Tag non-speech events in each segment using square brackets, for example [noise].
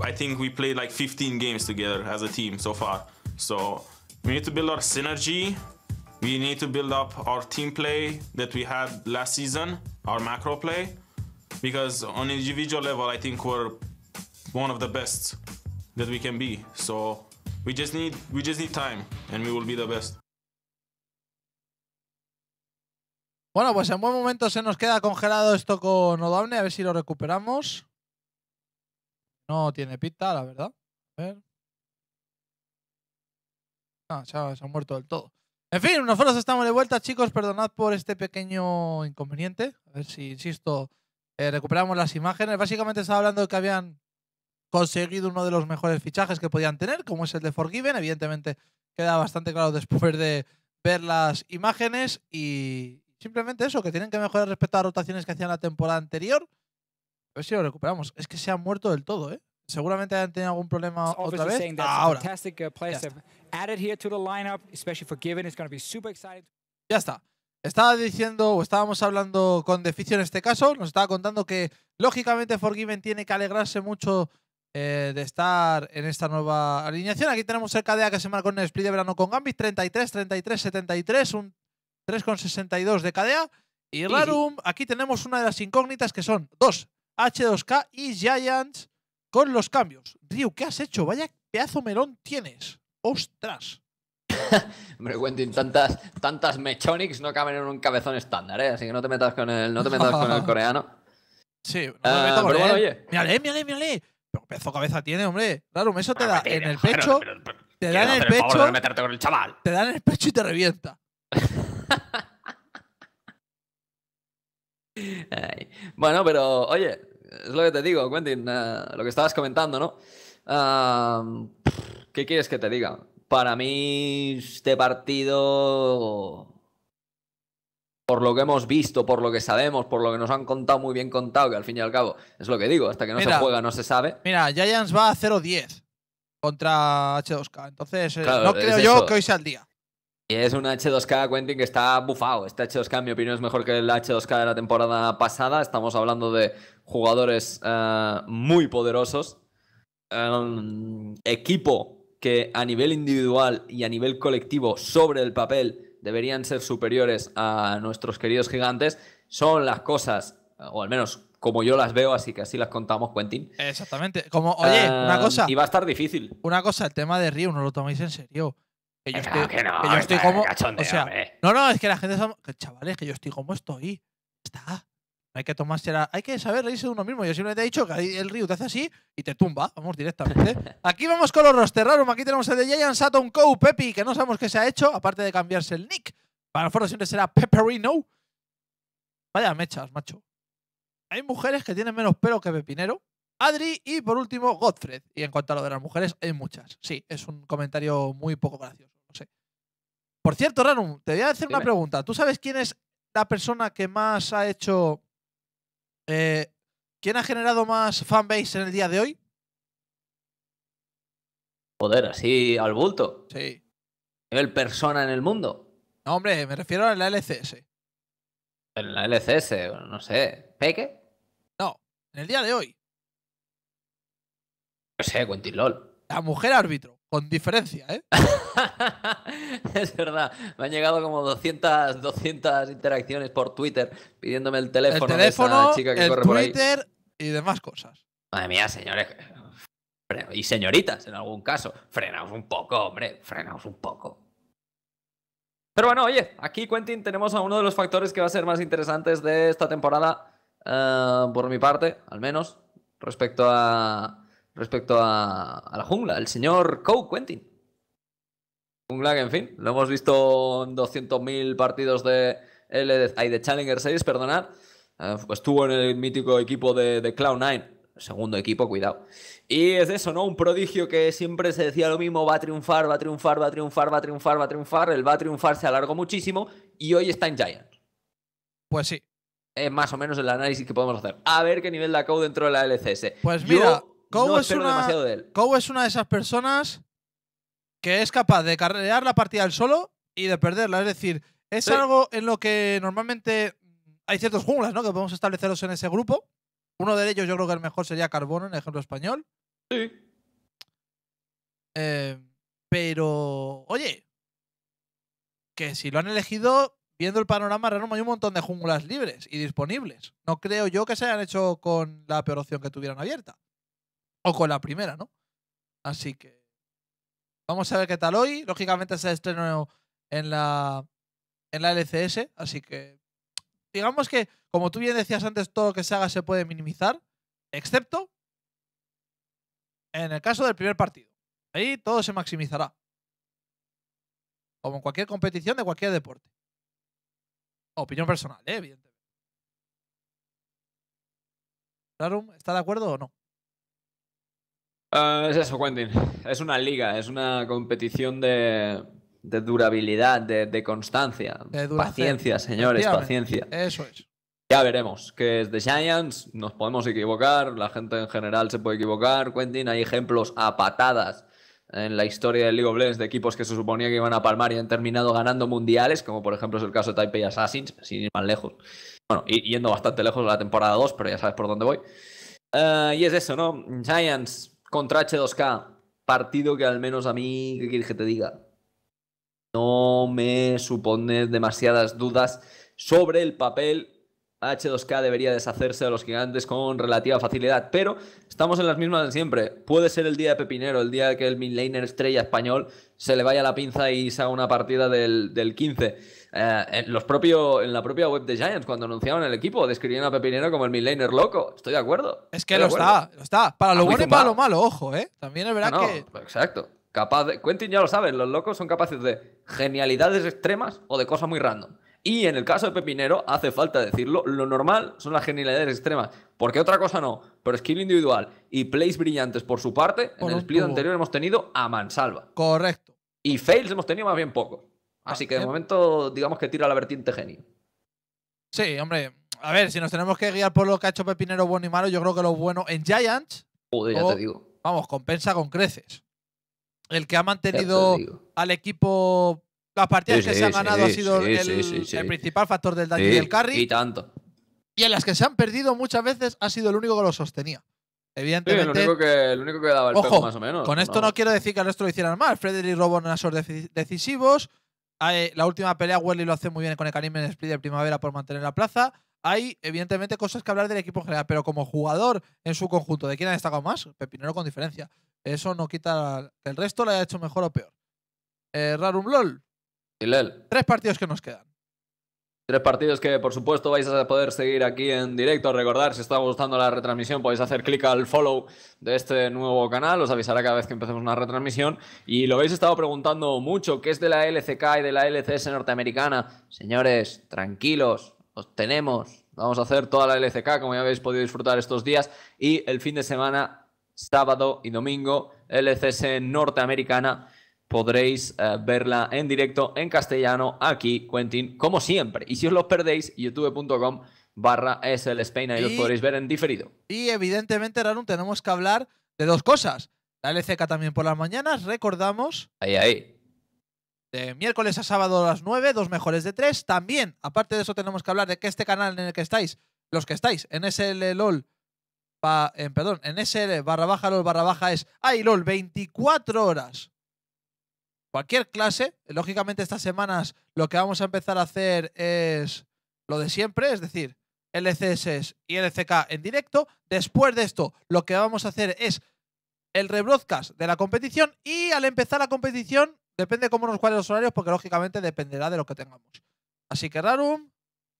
I think we played like 15 games together as a team so far. So we need to build our synergy. We need to build up our team play that we had last season, our macro play, because on individual level, I think we're one of the best that we can be. So we just need we just need time, and we will be the best. Bueno, pues en buen momento se nos queda congelado esto con Odaune, a ver si lo recuperamos. No tiene pinta, la verdad. A ver. Ah, se ha, muerto del todo. En fin, nosotros estamos de vuelta, chicos. Perdonad por este pequeño inconveniente. A ver si, insisto, eh, recuperamos las imágenes. Básicamente estaba hablando de que habían conseguido uno de los mejores fichajes que podían tener, como es el de Forgiven. Evidentemente queda bastante claro después de ver las imágenes y simplemente eso, que tienen que mejorar respecto a rotaciones que hacían la temporada anterior. A ver eh, si lo recuperamos. Es que se han muerto del todo, ¿eh? Seguramente han tenido algún problema otra vez. Ahora. Ya está. Estaba diciendo, o estábamos hablando con Deficio en este caso, nos estaba contando que lógicamente Forgiven tiene que alegrarse mucho eh, de estar en esta nueva alineación. Aquí tenemos el KDA que se marcó en el split de verano con Gambit, 33, 33, 73, un 3,62 de KDA. Y Rarum, aquí tenemos una de las incógnitas que son dos, H2K y Giants con los cambios. Ryu, ¿qué has hecho? Vaya pedazo melón tienes. ¡Ostras! [laughs] Hombre, Quentin, tantas, tantas Mechonics no caben en un cabezón estándar, ¿eh? Así que no te metas con el, no con el [laughs] coreano. Sí, no me ah, meto Bueno, oye. Mírale, mírale, mírale. Pero pedazo cabeza tiene, hombre. Claro, eso ah, te da en el pecho. te da en el pecho. Te da en el pecho y te revienta. [laughs] Bueno, pero oye, es lo que te digo, Quentin, eh, lo que estabas comentando, ¿no? ¿Qué quieres que te diga? Para mí, este partido, por lo que hemos visto, por lo que sabemos, por lo que nos han contado muy bien contado, que al fin y al cabo es lo que digo, hasta que no se juega no se sabe. Mira, Giants va a 0-10 contra H2K, entonces eh, no creo yo que hoy sea el día. Es un H2K, Quentin, que está bufado. Este H2K, mi opinión, es mejor que el H2K de la temporada pasada. Estamos hablando de jugadores eh, muy poderosos. Em, equipo que a nivel individual y a nivel colectivo, sobre el papel, deberían ser superiores a nuestros queridos gigantes. Son las cosas, o al menos como yo las veo, así que así las contamos, Quentin. Exactamente. Como, oye, una em, cosa. Y va a estar difícil. Una cosa, el tema de Río, no lo tomáis en serio. Que yo, estoy, como. no, no, es que la gente. chavales, que yo estoy como estoy. Está. hay que tomarse la, Hay que saber reírse de uno mismo. Yo siempre te he dicho que el río te hace así y te tumba. Vamos directamente. [laughs] aquí vamos con los Rosterrarum. Aquí tenemos el de Giant Saturn Co. Pepi, que no sabemos qué se ha hecho, aparte de cambiarse el nick. Para el foro siempre será Pepperino. Vaya mechas, macho. Hay mujeres que tienen menos pelo que Pepinero. Adri y por último Godfred. Y en cuanto a lo de las mujeres, hay muchas. Sí, es un comentario muy poco gracioso. Por cierto, Ranum, te voy a hacer una pregunta. ¿Tú sabes quién es la persona que más ha hecho. Eh, ¿Quién ha generado más fanbase en el día de hoy? Joder, así al bulto. Sí. ¿El persona en el mundo? No, hombre, me refiero a la LCS. En la LCS, no sé. ¿Peque? No, en el día de hoy. No sé, Quentin LOL. La mujer árbitro. Con diferencia, ¿eh? [laughs] es verdad. Me han llegado como 200, 200 interacciones por Twitter pidiéndome el teléfono, de esa chica que corre por ahí. y demás cosas. Madre mía, señores. Y señoritas, en algún caso. Frenaos un poco, hombre. Frenaos un poco. Pero bueno, oye, aquí Quentin tenemos a uno de los factores que va a ser más interesantes de esta temporada, eh, por mi parte, al menos, respecto a, respecto a, la jungla, el señor Cow Quentin. Jungla que, en fin, lo hemos visto en 200.000 partidos de, de Challenger 6, perdonad. Eh, estuvo en el mítico equipo de, Cloud9 segundo equipo, cuidado. Y es eso, ¿no? Un prodigio que siempre se decía lo mismo, va a triunfar, va a triunfar, va a triunfar, va a triunfar, va a triunfar, el va a triunfar se alargó muchísimo y hoy está en Giants. Pues sí. Es más o menos el análisis que podemos hacer. A ver qué nivel la COU dentro de la LCS. Pues mira, Cow es, una, de es una de esas personas que es capaz de carrear la partida al solo y de perderla. Es decir, es algo en lo que normalmente hay ciertos junglas, ¿no? Que podemos establecerlos en ese grupo. Uno de ellos, yo creo que el mejor sería Carbono, en ejemplo español. Sí. Eh, pero, oye, que si lo han elegido, viendo el panorama hay un montón de junglas libres y disponibles. No creo yo que se hayan hecho con la peor opción que tuvieran abierta o con la primera, ¿no? Así que vamos a ver qué tal hoy. Lógicamente se estreno en la, en la LCS, así que digamos que, como tú bien decías antes, todo lo que se haga se puede minimizar, excepto en el caso del primer partido. Ahí todo se maximizará. Como en cualquier competición de cualquier deporte. Opinión personal, ¿eh? evidentemente. está de acuerdo o no? Ah, es eso, Quentin. Es una liga, es una competición de, durabilidad, de, constancia. De paciencia, señores, paciencia. Eso es. Ya veremos, que es de Giants, nos podemos equivocar, la gente en general se puede equivocar. Quentin, hay ejemplos a patadas en la historia del League of Legends de equipos que se suponía que iban a palmar y han terminado ganando mundiales, como por ejemplo es el caso de Taipei Assassins, sin ir más lejos. Bueno, yendo bastante lejos de la temporada 2, pero ya sabes por dónde voy. Ah, y es eso, ¿no? Giants, contra H2K, partido que al menos a mí, ¿qué quieres que te diga? No me supone demasiadas dudas sobre el papel. H2K debería deshacerse de los gigantes con relativa facilidad, pero estamos en las mismas de siempre. Puede ser el día de Pepinero, el día que el midlaner estrella español se le vaya la pinza y se haga una partida del, del 15. Eh, en, los en la propia web de Giants, cuando anunciaban el equipo, describían a Pepinero como el midlaner loco. Estoy de acuerdo. Es que lo está, lo está. Para lo bueno y para lo malo, ojo, ¿eh? También es verdad que. Exacto. Capaz de... Quentin ya lo sabe, los locos son capaces de genialidades extremas o de cosas muy random. Y en el caso de Pepinero, hace falta decirlo, lo normal son las genialidades extremas. Porque otra cosa no, pero skill individual y plays brillantes por su parte, en el split anterior hemos tenido a mansalva. Correcto. Y fails hemos tenido más bien poco. Ah, Así que de momento, digamos que tira la vertiente genio. Sí, hombre. A ver, si nos tenemos que guiar por lo que ha hecho Pepinero bueno y malo, yo creo que lo bueno en Giants. Joder, ya te digo. Vamos, compensa con creces. El que ha mantenido al equipo. Las partidas que se han ganado ha sido el, principal factor del daño y del carry. Y tanto. Y en las que se han perdido muchas veces ha sido el único que lo sostenía. Evidentemente. el único que daba el ojo, más o menos. Con esto no. quiero decir que al resto lo hicieran mal. Frederick y en asos decisivos la última pelea, Welly lo hace muy bien con el Karim en split de primavera por mantener la plaza. Hay, evidentemente, cosas que hablar del equipo en general, pero como jugador en su conjunto, ¿de quién ha destacado más? Pepinero con diferencia. Eso no quita que el resto le haya hecho mejor o peor. Eh, Rarum LOL. Tres partidos que nos quedan. Tres partidos que, por supuesto, vais a poder seguir aquí en directo. Recordar, si os está gustando la retransmisión, podéis hacer clic al follow de este nuevo canal. Os avisará cada vez que empecemos una retransmisión. Y lo habéis estado preguntando mucho, ¿qué es de la LCK y de la LCS norteamericana? Señores, tranquilos, os tenemos. Vamos a hacer toda la LCK, como ya habéis podido disfrutar estos días. Y el fin de semana, sábado y domingo, LCS norteamericana podréis eh, verla en directo en castellano aquí, Quentin, como siempre. Y si os lo perdéis, youtube.com barra es Spain, ahí y, los podréis ver en diferido. Y evidentemente, Ranun, tenemos que hablar de dos cosas. La LCK también por las mañanas, recordamos. Ahí, ahí. De miércoles a sábado a las 9, dos mejores de tres. También, aparte de eso, tenemos que hablar de que este canal en el que estáis, los que estáis, en SL LOL, pa, perdón, en SL barra baja LOL barra baja es, ay LOL, 24 horas cualquier clase. Lógicamente estas semanas lo que vamos a empezar a hacer es lo de siempre, es decir, LCS y LCK en directo. Después de esto, lo que vamos a hacer es el rebroadcast de la competición y al empezar la competición, depende cómo nos cuadren los horarios, porque lógicamente dependerá de lo que tengamos. Así que Rarum,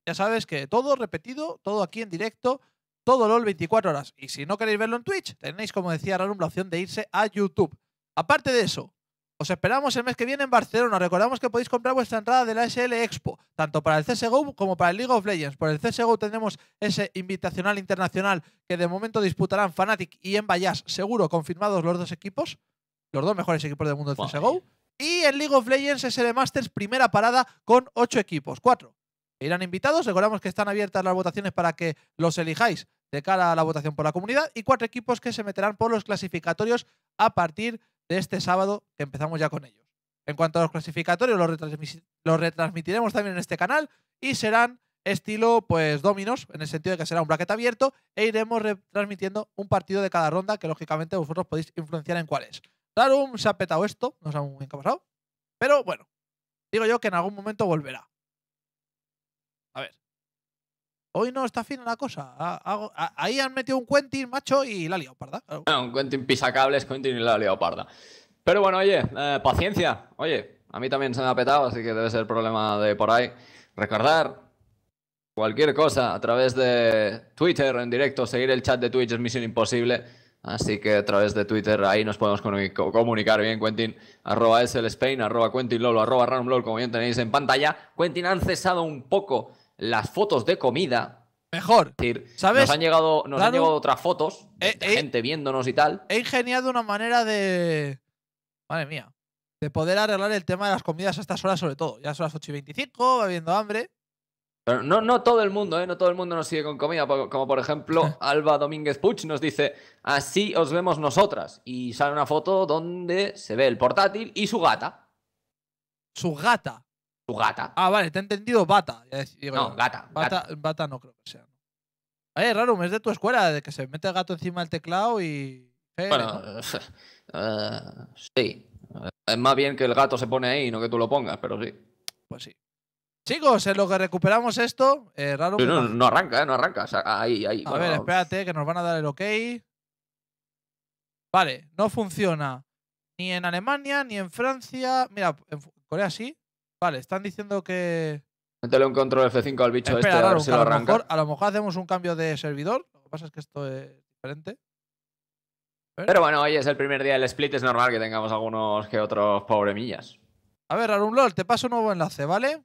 ya sabes que todo repetido, todo aquí en directo, todo LOL 24 horas. Y si no queréis verlo en Twitch, tenéis, como decía Rarum, la opción de irse a YouTube. Aparte de eso, os esperamos el mes que viene en Barcelona. Recordamos que podéis comprar vuestra entrada de la SL Expo, tanto para el CSGO como para el League of Legends. Por el CSGO tenemos ese invitacional internacional que de momento disputarán Fnatic y Bayas, seguro confirmados los dos equipos, los dos mejores equipos del mundo del CSGO. Y el League of Legends SL Masters, primera parada con ocho equipos, cuatro. Irán invitados, recordamos que están abiertas las votaciones para que los elijáis de cara a la votación por la comunidad y cuatro equipos que se meterán por los clasificatorios a partir de de este sábado, que empezamos ya con ellos. En cuanto a los clasificatorios, los, retransmitiremos también en este canal y serán estilo pues dominos, en el sentido de que será un braquete abierto e iremos retransmitiendo un partido de cada ronda que lógicamente vosotros podéis influenciar en cuál es. Rarum se ha petado esto, no sabemos muy bien qué ha pasado, pero bueno, digo yo que en algún momento volverá. A ver. Hoy no está fina la cosa. ahí han metido un Quentin, macho, y la ha liado parda. Ah, un Quentin pisacables, Quentin y la ha liado parda. Pero bueno, oye, eh, paciencia. Oye, a mí también se me ha petado, así que debe ser problema de por ahí. Recordar cualquier cosa a través de Twitter en directo, seguir el chat de Twitch es misión imposible. Así que a través de Twitter ahí nos podemos comunicar bien, Quentin, arroba SL arroba Quentin arroba como bien tenéis en pantalla. Quentin, han cesado un poco las fotos de comida. Mejor. Es ¿sabes? Nos han llegado, nos llegado otras fotos de eh, eh, gente viéndonos y tal. He ingeniado una manera de. Madre mía. De poder arreglar el tema de las comidas a estas horas, sobre todo. Ya son las 8 y 25, va habiendo hambre. Pero no, no todo el mundo, ¿eh? No todo el mundo nos sigue con comida. Como por ejemplo, [laughs] Alba Domínguez Puch nos dice: Así os vemos nosotras. Y sale una foto donde se ve el portátil y su gata. Su gata. Tu gata. Ah, vale, te he entendido bata. no, gata bata, no creo que sea. Eh, Rarum, es de tu escuela, de que se mete el gato encima del teclado y. bueno, [laughs] eh, sí. Es más bien que el gato se pone ahí, y no que tú lo pongas, pero sí. Pues sí. Chicos, en lo que recuperamos esto, eh, No, arranca, eh, no arranca. ahí, ahí. A ver, espérate, que nos van a dar el ok. Vale, no funciona ni en Alemania, ni en Francia. Mira, en Corea sí. Vale, están diciendo que. Métele un control F5 al bicho este a ver si lo arranca. A lo, mejor, hacemos un cambio de servidor. Lo que pasa es que esto es diferente. Pero bueno, hoy es el primer día del split, es normal que tengamos algunos que otros pobremillas. A ver, Arumlol, te paso un nuevo enlace, ¿vale?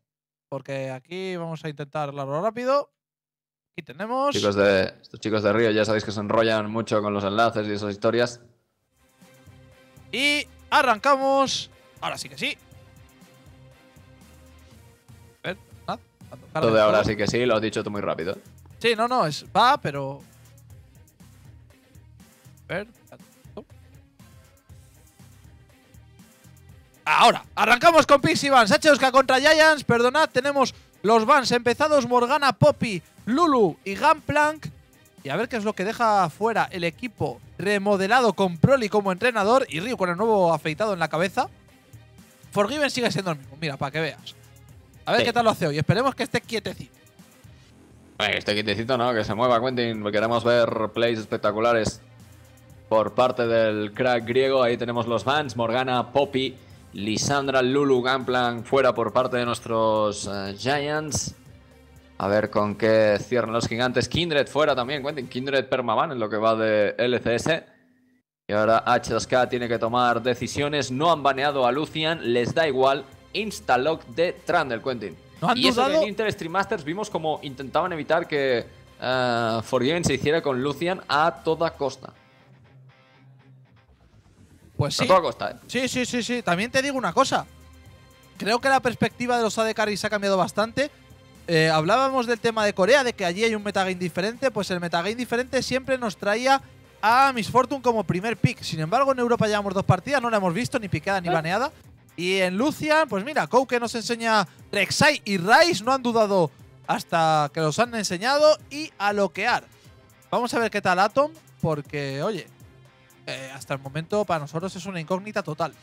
Porque aquí vamos a intentar largo rápido. Aquí tenemos. Chicos de, estos chicos de Río ya sabéis que se enrollan mucho con los enlaces y esas historias. Y arrancamos. Ahora sí que sí. Todo de ahora sí que sí, lo has dicho tú muy rápido. Sí, no, no, es va, pero. A ver. Ahora, arrancamos con Pixie Vans. h contra Giants. Perdonad, tenemos los Vans empezados: Morgana, Poppy, Lulu y Gunplank. Y a ver qué es lo que deja fuera el equipo remodelado con Proli como entrenador y Ryu con el nuevo afeitado en la cabeza. Forgiven sigue siendo el mismo, mira, para que veas. A ver qué tal lo hace hoy. Esperemos que esté quietecito. Bueno, esté quietecito, ¿no? Que se mueva Quentin. Queremos ver plays espectaculares por parte del crack griego. Ahí tenemos los Vans, Morgana, Poppy, Lisandra, Lulu, Gamplan fuera por parte de nuestros eh, Giants. A ver con qué cierran los gigantes. Kindred fuera también, Quentin. Kindred Permavan en lo que va de LCS. Y ahora H2K tiene que tomar decisiones. No han baneado a Lucian, les da igual. Instalog de Trundle, Quentin. han y en Stream Masters vimos como intentaban evitar que eh, Forgiven se hiciera con Lucian a toda costa. Pues sí. A toda costa, ¿eh? Sí, sí, sí, sí. También te digo una cosa. Creo que la perspectiva de los AD Carries ha cambiado bastante. Eh, hablábamos del tema de Corea, de que allí hay un metagame diferente. Pues el metagame diferente siempre nos traía a Miss Fortune como primer pick. Sin embargo, en Europa llevamos dos partidas, no la hemos visto ni piqueada ni baneada. Y en Lucian, pues mira, que nos enseña Rek'Sai y Rice, no han dudado hasta que los han enseñado y a loquear. Vamos a ver qué tal Atom, porque, oye, eh, hasta el momento para nosotros es una incógnita total.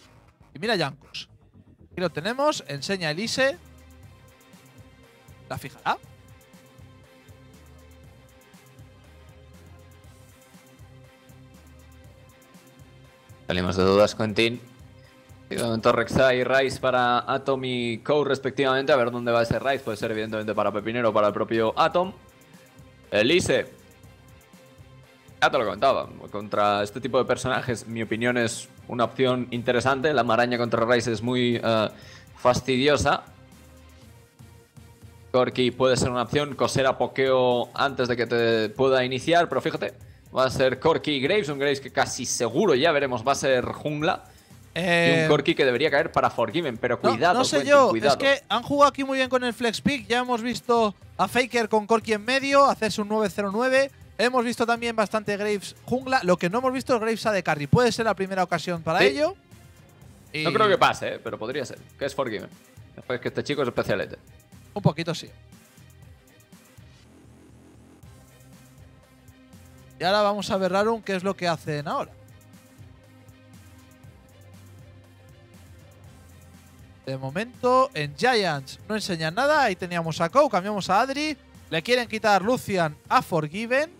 Y mira Jankos. Aquí lo tenemos, enseña Elise. ¿La fijará? Salimos de dudas, Quentin. Torrexai y Rice para Atom y Cow respectivamente. A ver dónde va ese Rice. Puede ser evidentemente para Pepinero o para el propio Atom. Elise. Ya te lo comentaba. Contra este tipo de personajes, mi opinión es una opción interesante. La maraña contra Rice es muy eh, fastidiosa. Corky puede ser una opción. Coser a Pokeo antes de que te pueda iniciar. Pero fíjate, va a ser Corky y Graves. Un Graves que casi seguro ya veremos va a ser jungla. Y un eh, Corki que debería caer para Forgiven, pero cuidado. No, sé yo, es que han jugado aquí muy bien con el Flex Pick. Ya hemos visto a Faker con Corki en medio, hacerse un 9-0-9. Hemos visto también bastante Graves jungla. Lo que no hemos visto es Graves a de carry. Puede ser la primera ocasión para ello. No creo que pase, eh, pero podría ser. Que es Forgiven. Después que este chico es especialete. Un poquito sí. Y ahora vamos a ver Rarun, qué es lo que hacen ahora. De momento, en Giants no enseñan nada. Ahí teníamos a Kou, cambiamos a Adri. Le quieren quitar Lucian a Forgiven.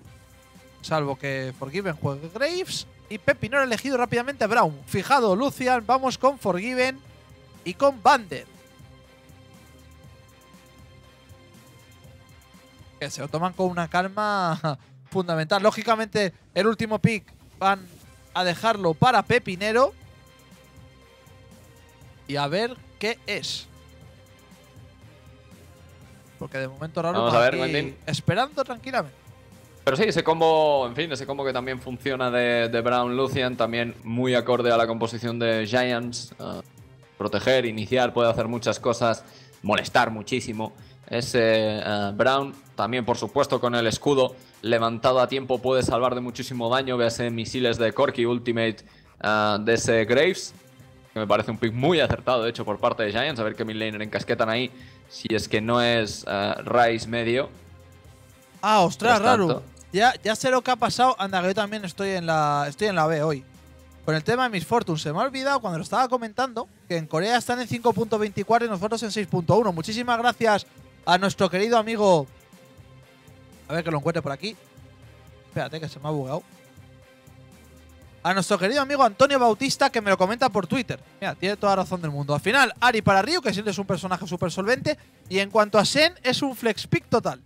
Salvo que Forgiven juegue Graves. Y Pepinero ha elegido rápidamente a Brown. Fijado, Lucian, vamos con Forgiven y con Bander. Que se lo toman con una calma [laughs] fundamental. Lógicamente, el último pick van a dejarlo para Pepinero. Y a ver qué es. Porque de momento raro esperando tranquilamente. Pero sí, ese combo, en fin, ese combo que también funciona de, Brown Lucian, también muy acorde a la composición de Giants. Eh, proteger, iniciar, puede hacer muchas cosas, molestar muchísimo. Ese eh, Brown, también por supuesto con el escudo levantado a tiempo, puede salvar de muchísimo daño. Véase misiles de Corky Ultimate eh, de ese Graves me parece un pick muy acertado, de hecho, por parte de Giants. A ver qué midlaner encasquetan ahí, si es que no es eh, Rice medio. Ah, ostras, raro. Ya, ya sé lo que ha pasado. Anda, que yo también estoy en la, estoy en la B hoy. Con el tema de mis Fortune, se me ha olvidado cuando lo estaba comentando que en Corea están en 5.24 y nosotros en 6.1. Muchísimas gracias a nuestro querido amigo. A ver que lo encuentre por aquí. Espérate, que se me ha bugueado a nuestro querido amigo Antonio Bautista, que me lo comenta por Twitter. Mira, tiene toda la razón del mundo. Al final, Ari para Ryu, que siempre es un personaje súper solvente. Y en cuanto a Sen, es un flex pick total.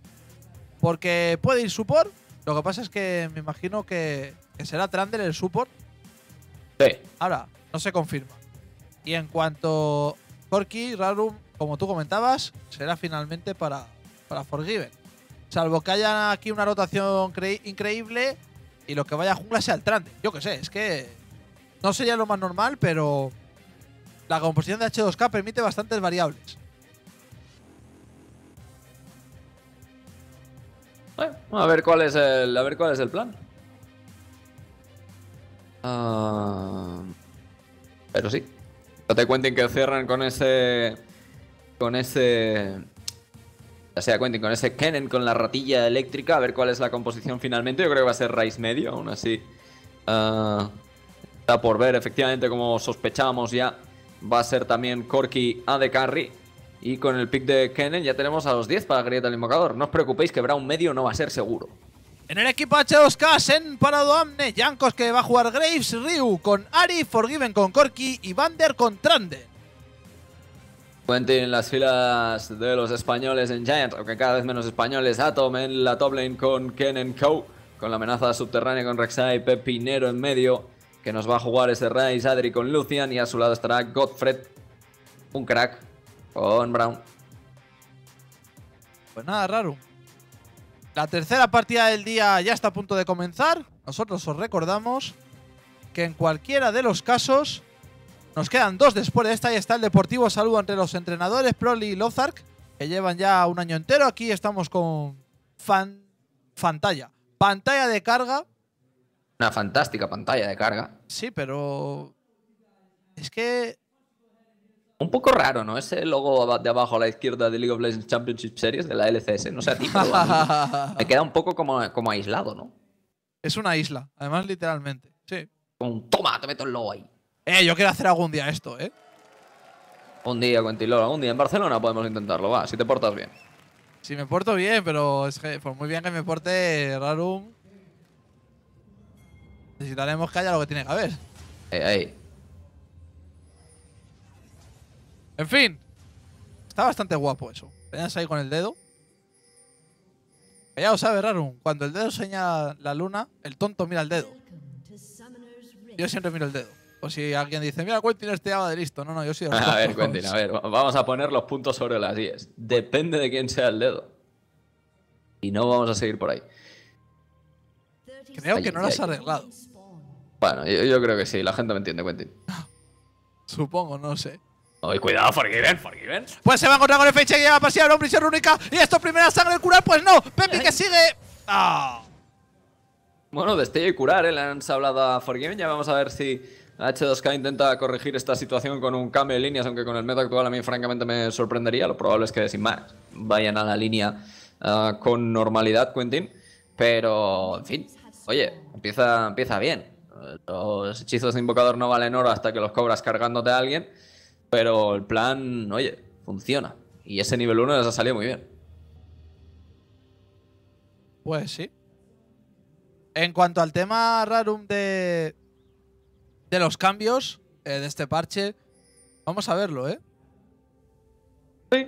Porque puede ir support. Lo que pasa es que me imagino que, será Trundle el support. Sí. Ahora, no se confirma. Y en cuanto Corky, Rarum, como tú comentabas, será finalmente para, para Forgiven. Salvo que haya aquí una rotación increíble y lo que vaya a jungla sea el Trante. Yo que sé, es que no sería lo más normal, pero la composición de H2K permite bastantes variables. Bueno, a ver cuál es el, a ver cuál es el plan. Ah, pero sí, no te cuenten que cierran con ese con ese ya sea cuenten con ese Kennen con la ratilla eléctrica, a ver cuál es la composición finalmente. Yo creo que va a ser Rice medio, aún así. está ah, por ver, efectivamente, como sospechábamos ya, va a ser también Corky A de carry. Y con el pick de Kennen ya tenemos a los 10 para Grieta del Invocador. No os preocupéis que un medio no va a ser seguro. En el equipo H2K, Sen parado Amne, Jankos que va a jugar Graves, Ryu con Ari, Forgiven con Corky y Vander con Trande. En las filas de los españoles en Giant, aunque cada vez menos españoles. Atom en la top lane con Ken en Co. Con la amenaza subterránea con Rek'Sai, Pepinero en medio. Que nos va a jugar ese Rice, Adri con Lucian. Y a su lado estará Godfred, un crack, con Brown. Pues nada, raro. La tercera partida del día ya está a punto de comenzar. Nosotros os recordamos que en cualquiera de los casos nos quedan dos después de esta y está el Deportivo Saludo entre los entrenadores Proli y Lozark, que llevan ya un año entero. Aquí estamos con fan, pantalla. Pantalla de carga. Una fantástica pantalla de carga. Sí, pero es que... Un poco raro, ¿no? Ese logo de abajo a la izquierda de League of Legends Championship Series de la LCS. No sé [laughs] me queda un poco como, como aislado, ¿no? Es una isla, además literalmente, sí. Como un toma, te meto el logo ahí. Eh, yo quiero hacer algún día esto, ¿eh? Un día, tilor Algún día en Barcelona podemos intentarlo, va, si te portas bien. Si me porto bien, pero es que por muy bien que me porte Rarum, necesitaremos que haya lo que tiene que haber. Eh, ahí. En fin, está bastante guapo eso. Vean ahí con el dedo. ya lo sabe Rarum, cuando el dedo señala la luna, el tonto mira el dedo. Yo siempre miro el dedo o si alguien dice, mira, Quentin este de listo. No, no, yo sí. [laughs] A ver, Quentin, a ver, vamos a poner los puntos sobre las 10. Depende de quién sea el dedo. Y no vamos a seguir por ahí. Creo que no lo has arreglado. Bueno, yo, creo que sí, la gente me entiende, Quentin. [laughs] Supongo, no sé. ¡Ay, cuidado, Forgiven, Forgiven. Pues se va a encontrar con el fecha que lleva a pasear a un prisión única. Y esto primera sangre el curar, pues no. Pepi que sigue. Ah. Bueno, destello y curar, ¿eh? le han hablado a Forgiven. Ya vamos a ver si H2K intenta corregir esta situación con un cambio de líneas, aunque con el meta actual a mí francamente me sorprendería. Lo probable es que sin más vayan a la línea ah, con normalidad, Quentin. Pero, en fin, oye, empieza, empieza bien. Los hechizos de invocador no valen oro hasta que los cobras cargándote a alguien. Pero el plan, oye, funciona. Y ese nivel 1 les ha salido muy bien. Pues sí. En cuanto al tema Rarum de, de los cambios eh, de este parche. Vamos a verlo, ¿eh? Sí.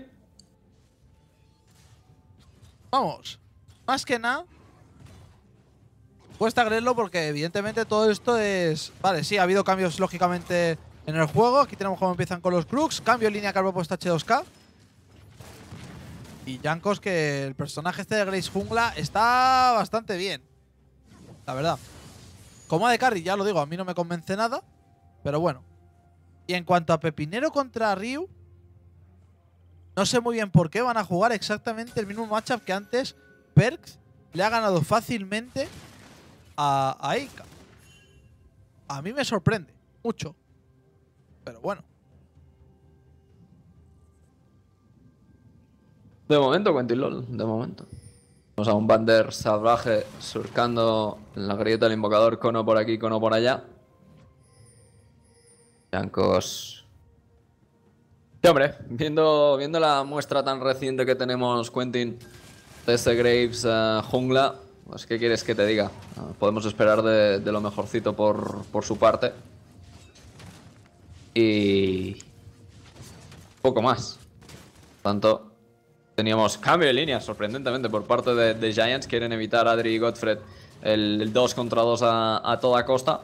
Vamos. Más que nada, cuesta creerlo porque evidentemente todo esto es... Vale, sí, ha habido cambios lógicamente en el juego. Aquí tenemos cómo empiezan con los Crux. Cambio en línea que ha H2K. Y Jankos que el personaje este de Grace Jungla está bastante bien. La verdad. Como de carry, ya lo digo, a mí no me convence nada. Pero bueno. Y en cuanto a Pepinero contra Ryu, no sé muy bien por qué van a jugar exactamente el mismo matchup que antes. Perks le ha ganado fácilmente a, a A mí me sorprende, mucho. Pero bueno. De momento, Quentin LOL, de momento. Vamos a un Bander salvaje surcando la grieta del invocador, cono por aquí, cono por allá. Blancos. hombre, viendo, viendo la muestra tan reciente que tenemos, Quentin, de ese Graves eh, jungla, pues ¿qué quieres que te diga? Ah, podemos esperar de, lo mejorcito por, por, su parte. Y... Poco más. Tanto, teníamos cambio de línea, sorprendentemente, por parte de, Giants. Quieren evitar a Adri y Godfred el 2 contra 2 a, toda costa.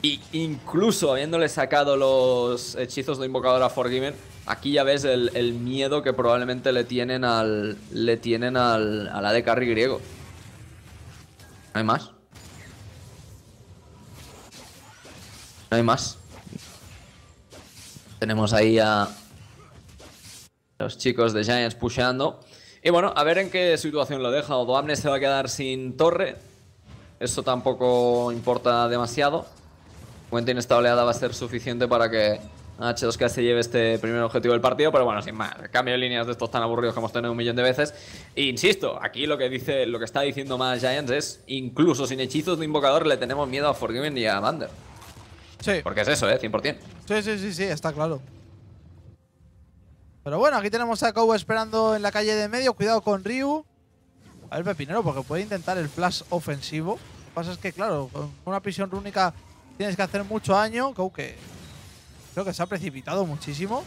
Y incluso habiéndole sacado los hechizos de invocador a Forgiven, aquí ya ves el, miedo que probablemente le tienen al. Le tienen al. A la de carry griego. No hay más. No hay más. Tenemos ahí a, los chicos de Giants pusheando. Y bueno, a ver en qué situación lo deja. Doamne se va a quedar sin torre. Eso tampoco importa demasiado. Cuenta inestableada va a ser suficiente para que H2K se lleve este primer objetivo del partido, pero bueno, sin más. cambio de líneas de estos tan aburridos que hemos tenido un millón de veces. insisto, aquí lo que dice, lo que está diciendo más Giants es, incluso sin hechizos de invocador, le tenemos miedo a Forgiven y a Vander. Sí. Porque es eso, ¿eh? 100%. Sí, sí, sí, sí, está claro. Pero bueno, aquí tenemos a Kou esperando en la calle de medio. Cuidado con Ryu. A ver, Pepinero, porque puede intentar el flash ofensivo. Lo que pasa es que, claro, con una prisión rúnica tienes que hacer mucho año. Kou que creo que se ha precipitado muchísimo.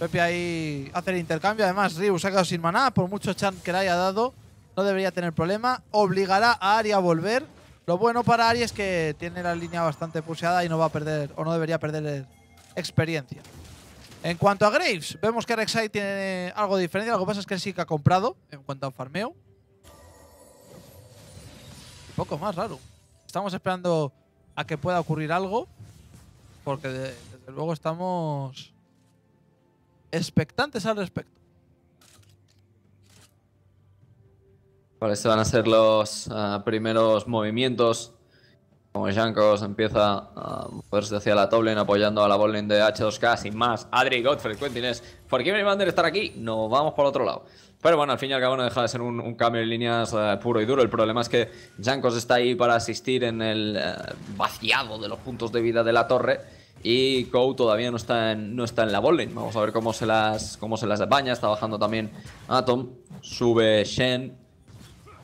Pepe ahí hace el intercambio. Además, Ryu se ha quedado sin maná. Por mucho chan que le haya dado, no debería tener problema. Obligará a Ari a volver. Lo bueno para Ari es que tiene la línea bastante puseada y no va a perder, o no debería perder experiencia. En cuanto a Graves, vemos que Rexai tiene algo diferente. Lo que pasa es que sí que ha comprado en cuanto a farmeo. Un poco más raro. Estamos esperando a que pueda ocurrir algo. Porque desde luego estamos expectantes al respecto. ¿Cuáles van a ser los ah, primeros movimientos como Jankos empieza a moverse hacia la top lane apoyando a la bot de H2K sin más. Adri, Godfrey, qué me me a estar aquí. Nos vamos por otro lado. Pero bueno, al fin y al cabo no deja de ser un, cambio en líneas eh, puro y duro. El problema es que Jankos está ahí para asistir en el eh, vaciado de los puntos de vida de la torre. Y Kou todavía no está en, no está en la bowling. Vamos a ver cómo se las cómo se las Está bajando también Atom. Sube Shen.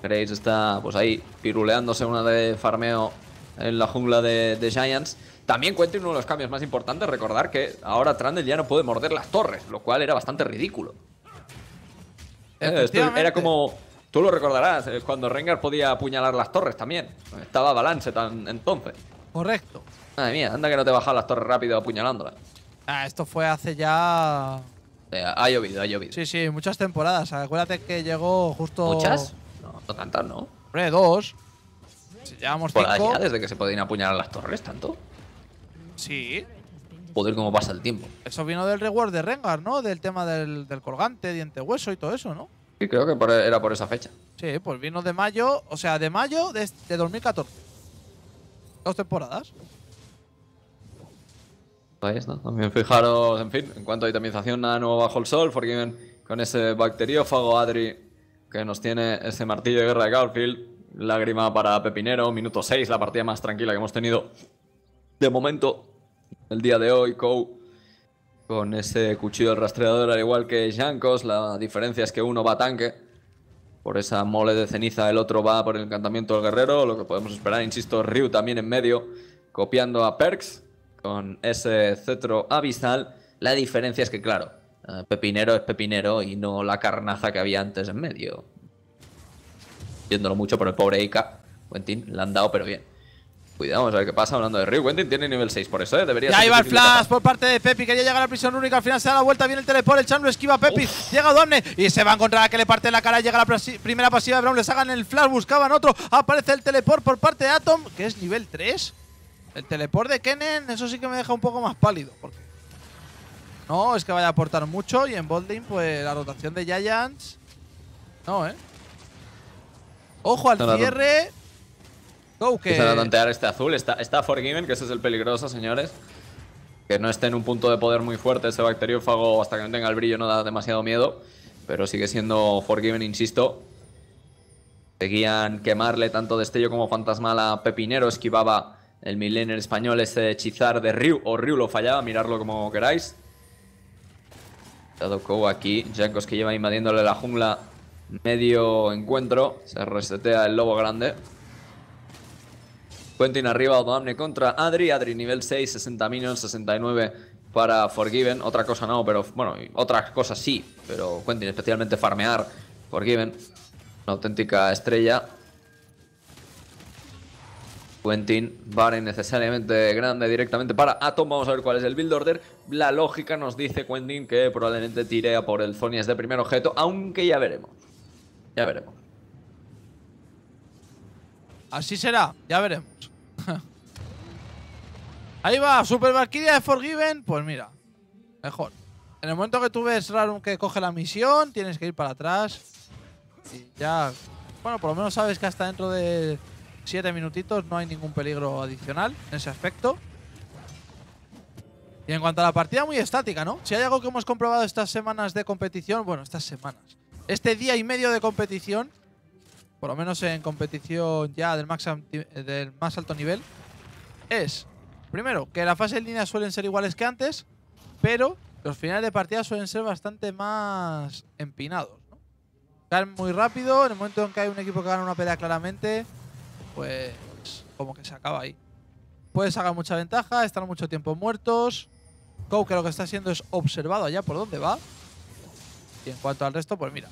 Grace está pues ahí piruleándose una de farmeo en la jungla de, Giants. También cuento uno de los cambios más importantes, recordar que ahora Trundle ya no puede morder las torres, lo cual era bastante ridículo. Eh, era como... Tú lo recordarás, eh, cuando Rengar podía apuñalar las torres también. Estaba balance tan, entonces. Correcto. Madre mía, anda que no te bajas las torres rápido apuñalándolas. Ah, esto fue hace ya ha llovido, ha llovido. Sí, sí, muchas temporadas. Acuérdate que llegó justo. ¿Muchas? No, no tantas, ¿no? Hombre, dos. Llevamos cinco. allá desde que se podían apuñalar las torres tanto? Sí. Poder cómo pasa el tiempo. Eso vino del reward de Rengar, ¿no? Del tema del, colgante, diente hueso y todo eso, ¿no? Sí, creo que era por esa fecha. Sí, pues vino de mayo, o sea, de mayo de, 2014. Dos temporadas. También fijaros, en fin, en cuanto a itemización, nada nuevo bajo el sol. Porque con ese bacteriófago Adri que nos tiene ese martillo de guerra de Garfield. Lágrima para Pepinero, minuto 6, la partida más tranquila que hemos tenido de momento. El día de hoy, Kou con ese cuchillo rastreador, al igual que Jankos. La diferencia es que uno va a tanque por esa mole de ceniza, el otro va por el encantamiento del guerrero. Lo que podemos esperar, insisto, Ryu también en medio, copiando a Perks con ese cetro abisal. La diferencia es que, claro, eh, Pepinero es Pepinero y no la carnaza que había antes en medio yéndolo mucho por el pobre Ika. Quentin le han dado, pero bien. Cuidado, vamos a ver qué pasa hablando de Ryu. Quentin tiene nivel 6 por eso, ¿eh? Debería ya iba el flash por parte de Pepi, Quería llegar a la prisión única. Al final se da la vuelta, viene el teleport, el Chan lo esquiva a Pepi. Llega Domne y se va a encontrar a que le parte la cara. Llega la primera pasiva de Brown, Le sacan el flash, buscaban otro. Aparece el teleport por parte de Atom, que es nivel 3. El teleport de Kennen, eso sí que me deja un poco más pálido. Porque no es que vaya a aportar mucho y en Bolding, pues la rotación de Giants. No, ¿eh? Ojo al cierre. Vamos a tantear este azul. Está, está Forgiven, que ese es el peligroso, señores. Que no esté en un punto de poder muy fuerte ese bacteriófago hasta que no tenga el brillo no da demasiado miedo. Pero sigue siendo Forgiven, insisto. Seguían quemarle tanto Destello como fantasma a Pepinero. Esquivaba el Millennial español ese hechizar de Ryu. O Ryu lo fallaba, mirarlo como queráis. Dado Kou aquí. Jankos que lleva invadiéndole la jungla Medio encuentro. Se resetea el lobo grande. Quentin arriba, Odoamne contra Adri. Adri nivel 6, 60 minions, 69 para Forgiven. Otra cosa no, pero bueno, Otra cosa sí. Pero Quentin especialmente farmear Forgiven. Una auténtica estrella. Quentin, Barry necesariamente grande directamente para Atom. Vamos a ver cuál es el build order. La lógica nos dice Quentin que probablemente tire a por el es de primer objeto, aunque ya veremos. Ya veremos. Así será, ya veremos. [laughs] Ahí va, Super Valkyria de Forgiven. Pues mira, mejor. En el momento que tú ves Rarum que coge la misión, tienes que ir para atrás. Y ya, bueno, por lo menos sabes que hasta dentro de 7 minutitos no hay ningún peligro adicional en ese aspecto. Y en cuanto a la partida, muy estática, ¿no? Si hay algo que hemos comprobado estas semanas de competición, bueno, estas semanas, este día y medio de competición, por lo menos en competición ya del, del más alto nivel, es, primero, que la fase de línea suelen ser iguales que antes, pero los finales de partida suelen ser bastante más empinados. ¿no? Caen muy rápido, en el momento en que hay un equipo que gana una pelea claramente, pues como que se acaba ahí. Puedes sacar mucha ventaja, estar mucho tiempo muertos. Kou que lo que está haciendo es observado allá por dónde va en cuanto al resto, pues mira.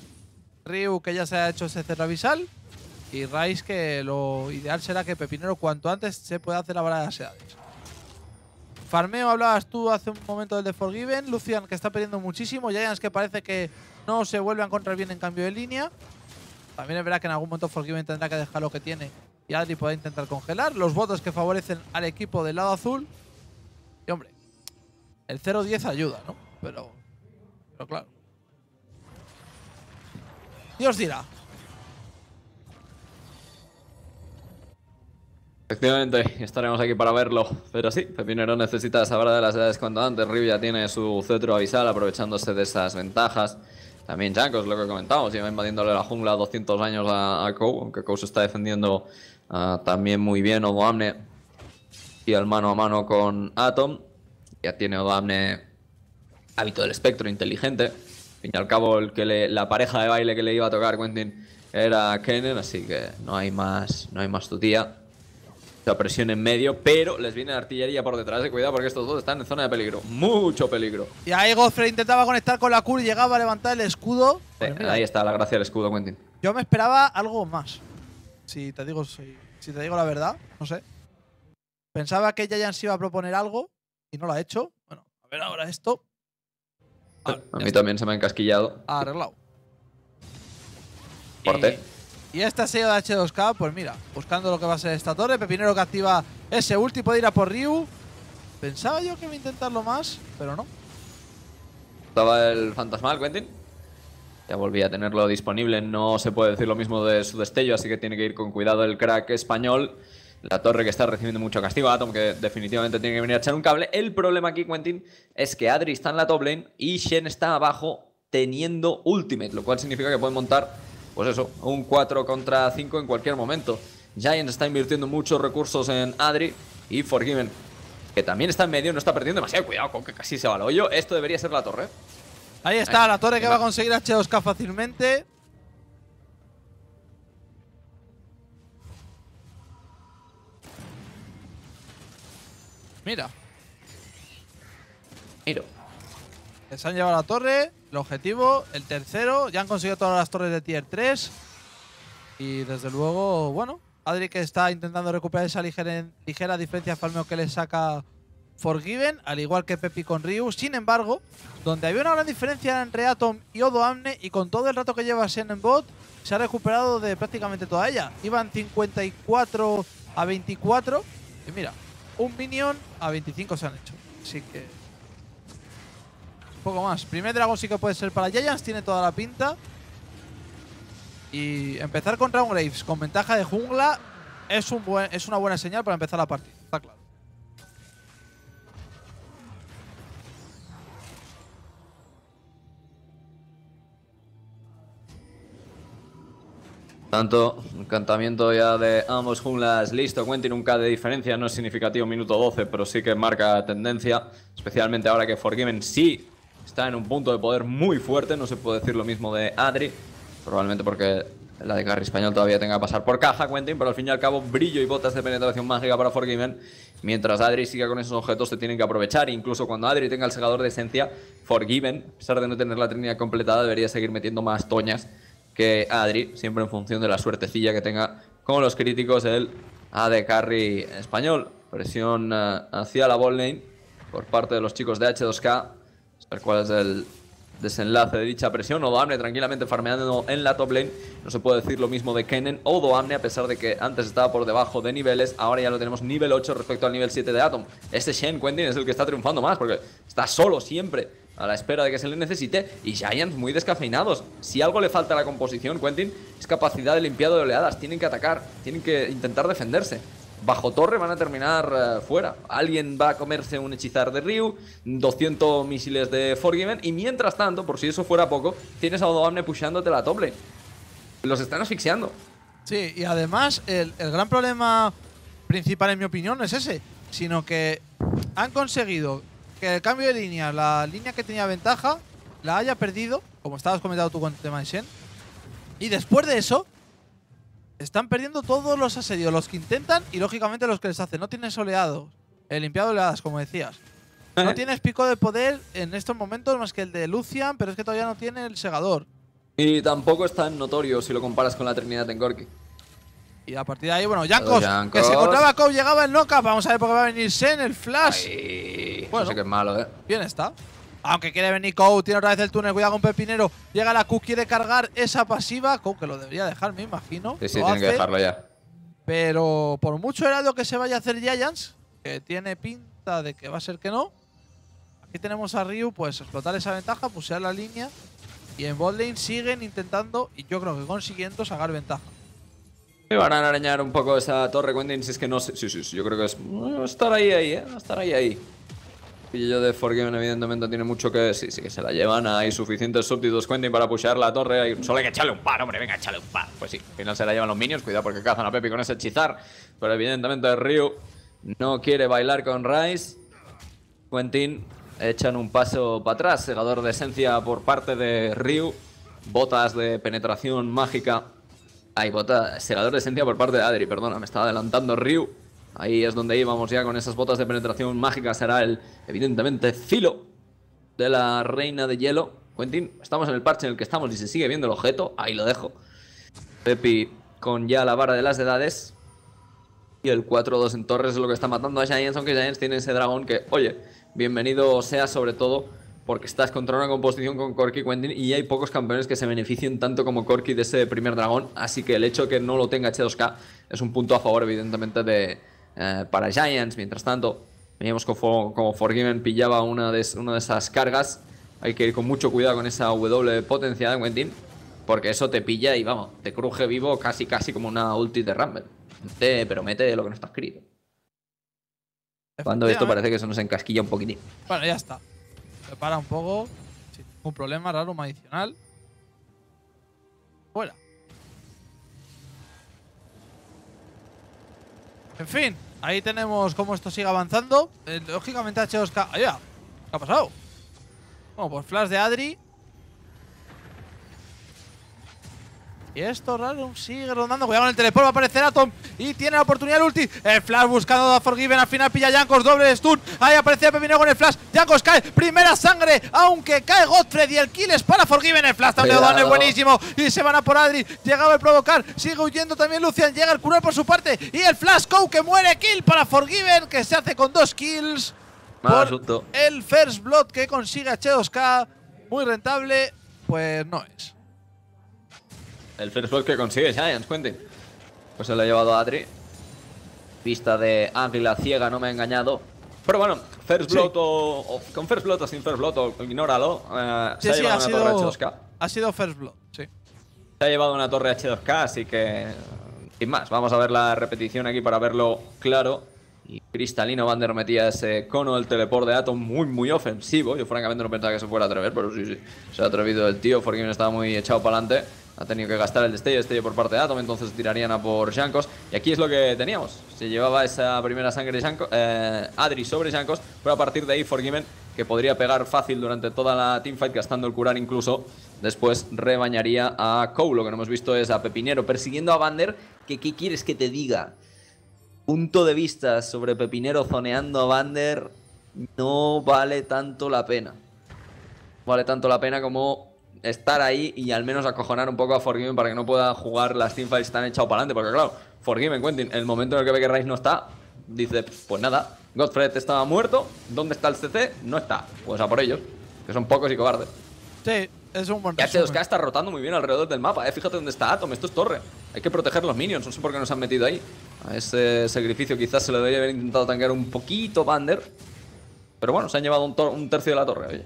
Ryu que ya se ha hecho ese cerro Y Rice que lo ideal será que Pepinero cuanto antes se pueda hacer la bala de las Farmeo hablabas tú hace un momento del de Forgiven. Lucian que está perdiendo muchísimo. Giants que parece que no se vuelve a encontrar bien en cambio de línea. También es verdad que en algún momento Forgiven tendrá que dejar lo que tiene. Y Adri podrá intentar congelar. Los votos que favorecen al equipo del lado azul. Y hombre, el 0-10 ayuda, ¿no? Pero, pero claro. Dios dirá. Efectivamente, estaremos aquí para verlo. Pero sí, Pepinero necesita saber de las edades cuanto antes. ya tiene su cetro avisal aprovechándose de esas ventajas. También Janko es lo que comentamos, lleva invadiéndole la jungla 200 años a, a Kou, aunque Kou se está defendiendo ah, también muy bien Odoamne. Y al mano a mano con Atom. Ya tiene Odoamne hábito del espectro inteligente y al cabo el que la pareja de baile que le iba a tocar Quentin era Kennen, así que no hay más, no hay más tutía. La presión en medio, pero les viene artillería por detrás. Eh, cuidado porque estos dos están en zona de peligro. Mucho peligro. Y ahí Godfrey intentaba conectar con la Q y llegaba a levantar el escudo. Pues ahí está la gracia del escudo, Quentin. Yo me esperaba algo más. Si te digo, si, te digo la verdad, no sé. Pensaba que se iba a proponer algo y no lo ha hecho. Bueno, a ver ahora esto. Ah, a, mí también se me ha encasquillado. Arreglado. Porte. Y, y esta sello de H2K, pues mira, buscando lo que va a ser esta torre. Pepinero que activa ese ulti, puede ir a por Ryu. Pensaba yo que iba a intentarlo más, pero no. Estaba el fantasmal, Quentin. Ya volví a tenerlo disponible. No se puede decir lo mismo de su destello, así que tiene que ir con cuidado el crack español. La torre que está recibiendo mucho castigo. Atom que definitivamente tiene que venir a echar un cable. El problema aquí, Quentin, es que Adri está en la top lane y Shen está abajo teniendo ultimate. Lo cual significa que pueden montar, pues eso, un 4 contra 5 en cualquier momento. Giant está invirtiendo muchos recursos en Adri y Forgiven. Que también está en medio, no está perdiendo demasiado. Cuidado con que casi se va al hoyo. Esto debería ser la torre. Ahí está, la torre que va a conseguir 2 H2K fácilmente. Mira. Miro. Les han llevado la torre, el objetivo, el tercero. Ya han conseguido todas las torres de tier 3. Y desde luego, bueno, Adri que está intentando recuperar esa ligera, ligera diferencia palmeo que le saca Forgiven, al igual que Pepe con Ryu. Sin embargo, donde había una gran diferencia entre Atom y Odo Amne, y con todo el rato que lleva Shen en bot, se ha recuperado de prácticamente toda ella. Iban 54 a 24. Y mira, un minion a 25 se han hecho. Así que... Un poco más. Primer dragón sí que puede ser para Giants, tiene toda la pinta. Y empezar con un Graves con ventaja de jungla es, un es una buena señal para empezar la partida. Tanto encantamiento ya de ambos junglas listo. Quentin un K de diferencia, no es significativo minuto 12, pero sí que marca tendencia. Especialmente ahora que Forgiven sí está en un punto de poder muy fuerte. No se puede decir lo mismo de Adri. Probablemente porque la de Carry Español todavía tenga que pasar por caja, Quentin, pero al fin y al cabo brillo y botas de penetración mágica para Forgiven. Mientras Adri siga con esos objetos, se tienen que aprovechar. Incluso cuando Adri tenga el segador de esencia, Forgiven, a pesar de no tener la trinidad completada, debería seguir metiendo más toñas que Adri, siempre en función de la suertecilla que tenga con los críticos el AD Carry español. Presión eh, hacia la lane. por parte de los chicos de H2K. ver cuál es el desenlace de dicha presión. Odoamne tranquilamente farmeando en la top lane. No se puede decir lo mismo de Kennen. Odoamne, a pesar de que antes estaba por debajo de niveles, ahora ya lo tenemos nivel 8 respecto al nivel 7 de Atom. Este Shen Quentin es el que está triunfando más porque está solo siempre a la espera de que se le necesite, y Giants muy descafeinados. Si algo le falta a la composición, Quentin, es capacidad de limpiado de oleadas. Tienen que atacar, tienen que intentar defenderse. Bajo torre van a terminar eh, fuera. Alguien va a comerse un hechizar de Ryu, 200 misiles de Forgiven, y mientras tanto, por si eso fuera poco, tienes a Odoamne pushándote la toble Los están asfixiando. Sí, y además el, el gran problema principal, en mi opinión, no es ese, sino que han conseguido que el cambio de línea, la línea que tenía ventaja, la haya perdido, como estabas comentando tú con Y después de eso, están perdiendo todos los asedios, los que intentan y lógicamente los que les hacen. No tienes soleados, el eh, limpiado oleadas, como decías. No tienes pico de poder en estos momentos más que el de Lucian, pero es que todavía no tiene el segador. Y tampoco es tan notorio si lo comparas con la Trinidad en Gorky. Y a partir de ahí, bueno, Jankos, que se encontraba Kou llegaba el up. Vamos a ver por qué va a venir Sen, el flash. bueno, sé que es malo, ¿eh? Bien está. Aunque quiere venir Kou, tiene otra vez el túnel, cuidado con Pepinero. Llega la Q, quiere cargar esa pasiva. Kou, que lo debería dejar, me imagino. Sí, sí, tiene que dejarlo ya. Pero por mucho era lo que se vaya a hacer Giants, que tiene pinta de que va a ser que no. Aquí tenemos a Ryu, pues explotar esa ventaja, pusear la línea. Y en Lane siguen intentando, y yo creo que consiguiendo, sacar ventaja. Me van a arañar un poco esa torre, Quentin, si es que no sé. Sí, sí, sí, yo creo que es. estar ahí, ahí, ¿eh? estar ahí, ahí. Y yo de Forgiven, evidentemente, tiene mucho que. Sí, sí, que se la llevan. Hay suficientes súbditos, Quentin, para pushar la torre. Solo hay que echarle un par, hombre, venga, echarle un par. Pues sí, al final se la llevan los minions. Cuidado porque cazan a Pepe con ese hechizar. Pero evidentemente, Ryu no quiere bailar con Rice. Quentin echan un paso para atrás. Segador de esencia por parte de Ryu. Botas de penetración mágica Ahí botas... segador de esencia por parte de Adri, perdona, me estaba adelantando Ryu. Ahí es donde íbamos ya con esas botas de penetración mágica. Será el, evidentemente, filo de la reina de hielo. Quentin, estamos en el parche en el que estamos y se sigue viendo el objeto. Ahí lo dejo. Pepi con ya la vara de las edades. Y el 4-2 en torres es lo que está matando a Giants, aunque Giants tiene ese dragón que, oye, bienvenido sea sobre todo porque estás contra una composición con Corky y Quentin y hay pocos campeones que se beneficien tanto como Corky de ese primer dragón, así que el hecho de que no lo tenga H2K es un punto a favor evidentemente de, eh, para Giants. Mientras tanto, veíamos como, como Forgiven pillaba una de, una de esas cargas, hay que ir con mucho cuidado con esa W potencia de Quentin, porque eso te pilla y vamos, te cruje vivo casi casi como una ulti de Rumble. Mete, pero mete lo que no está escrito. Cuando esto parece que eso nos encasquilla un poquitín. Bueno, ya está. Prepara un poco. tengo un problema, raro, adicional. Fuera. En fin, ahí tenemos cómo esto sigue avanzando. Eh, lógicamente lógicamente, HOSK. ¡Ay, ya! ¿Qué ha pasado? Bueno, pues flash de Adri. Y esto Rarum sigue rondando. Cuidado con el teleport. Va a aparecer Atom. Y tiene la oportunidad el ulti. El flash buscando a Forgiven. Al final pilla Jankos. Doble stun. Ahí aparece Pepino con el flash. Jankos cae. Primera sangre. Aunque cae Godfred. Y el kill es para Forgiven. El flash también es buenísimo. Y se van a por Adri. Llegaba a provocar. Sigue huyendo también Lucian. Llega el curar por su parte. Y el flash. Cow que muere. Kill para Forgiven. Que se hace con dos kills. el first blood que consigue H2K. Muy rentable. Pues no es. El first blood que consigue Giants, cuente. Pues se lo ha llevado a Adri. Vista de Ángela ciega, no me ha engañado. Pero bueno, first blood o, Con first blood o sin first blood, ignóralo. Eh, se ha llevado una sido, torre H2K. Ha sido first blood, sí. Se ha llevado una torre H2K, así que... Sin más, vamos a ver la repetición aquí para verlo claro. Y Cristalino Vander metía ese cono El teleport de Atom muy, muy ofensivo. Yo francamente no pensaba que se fuera a atrever, pero sí, sí. Se ha atrevido el tío, porque estaba muy echado para adelante. Ha tenido que gastar el destello, destello por parte de Atom, entonces tirarían a por Jankos. Y aquí es lo que teníamos. Se llevaba esa primera sangre eh, Adri sobre Jankos, pero a partir de ahí Forgiven, que podría pegar fácil durante toda la teamfight, gastando el curar incluso. Después rebañaría a Kou. Lo que no hemos visto es a Pepinero persiguiendo a Vander. Que, ¿Qué quieres que te diga? Punto de vista sobre Pepinero zoneando a Vander no vale tanto la pena. Vale tanto la pena como estar ahí y al menos acojonar un poco a Forgiven para que no pueda jugar las teamfights tan echado para adelante. Porque claro, Forgiven, Quentin, en el momento en el que ve que Rice no está, dice, pues nada, Godfred estaba muerto, ¿dónde está el CC? No está. Pues a por ellos, que son pocos y cobardes. Sí, es un buen Ya h 2 está rotando muy bien alrededor del mapa, eh. Fíjate dónde está Atom, esto es torre. Hay que proteger los minions, no sé por qué nos han metido ahí. A ese sacrificio quizás se lo debería haber intentado tanquear un poquito Bander. Pero bueno, se han llevado un, un tercio de la torre, oye.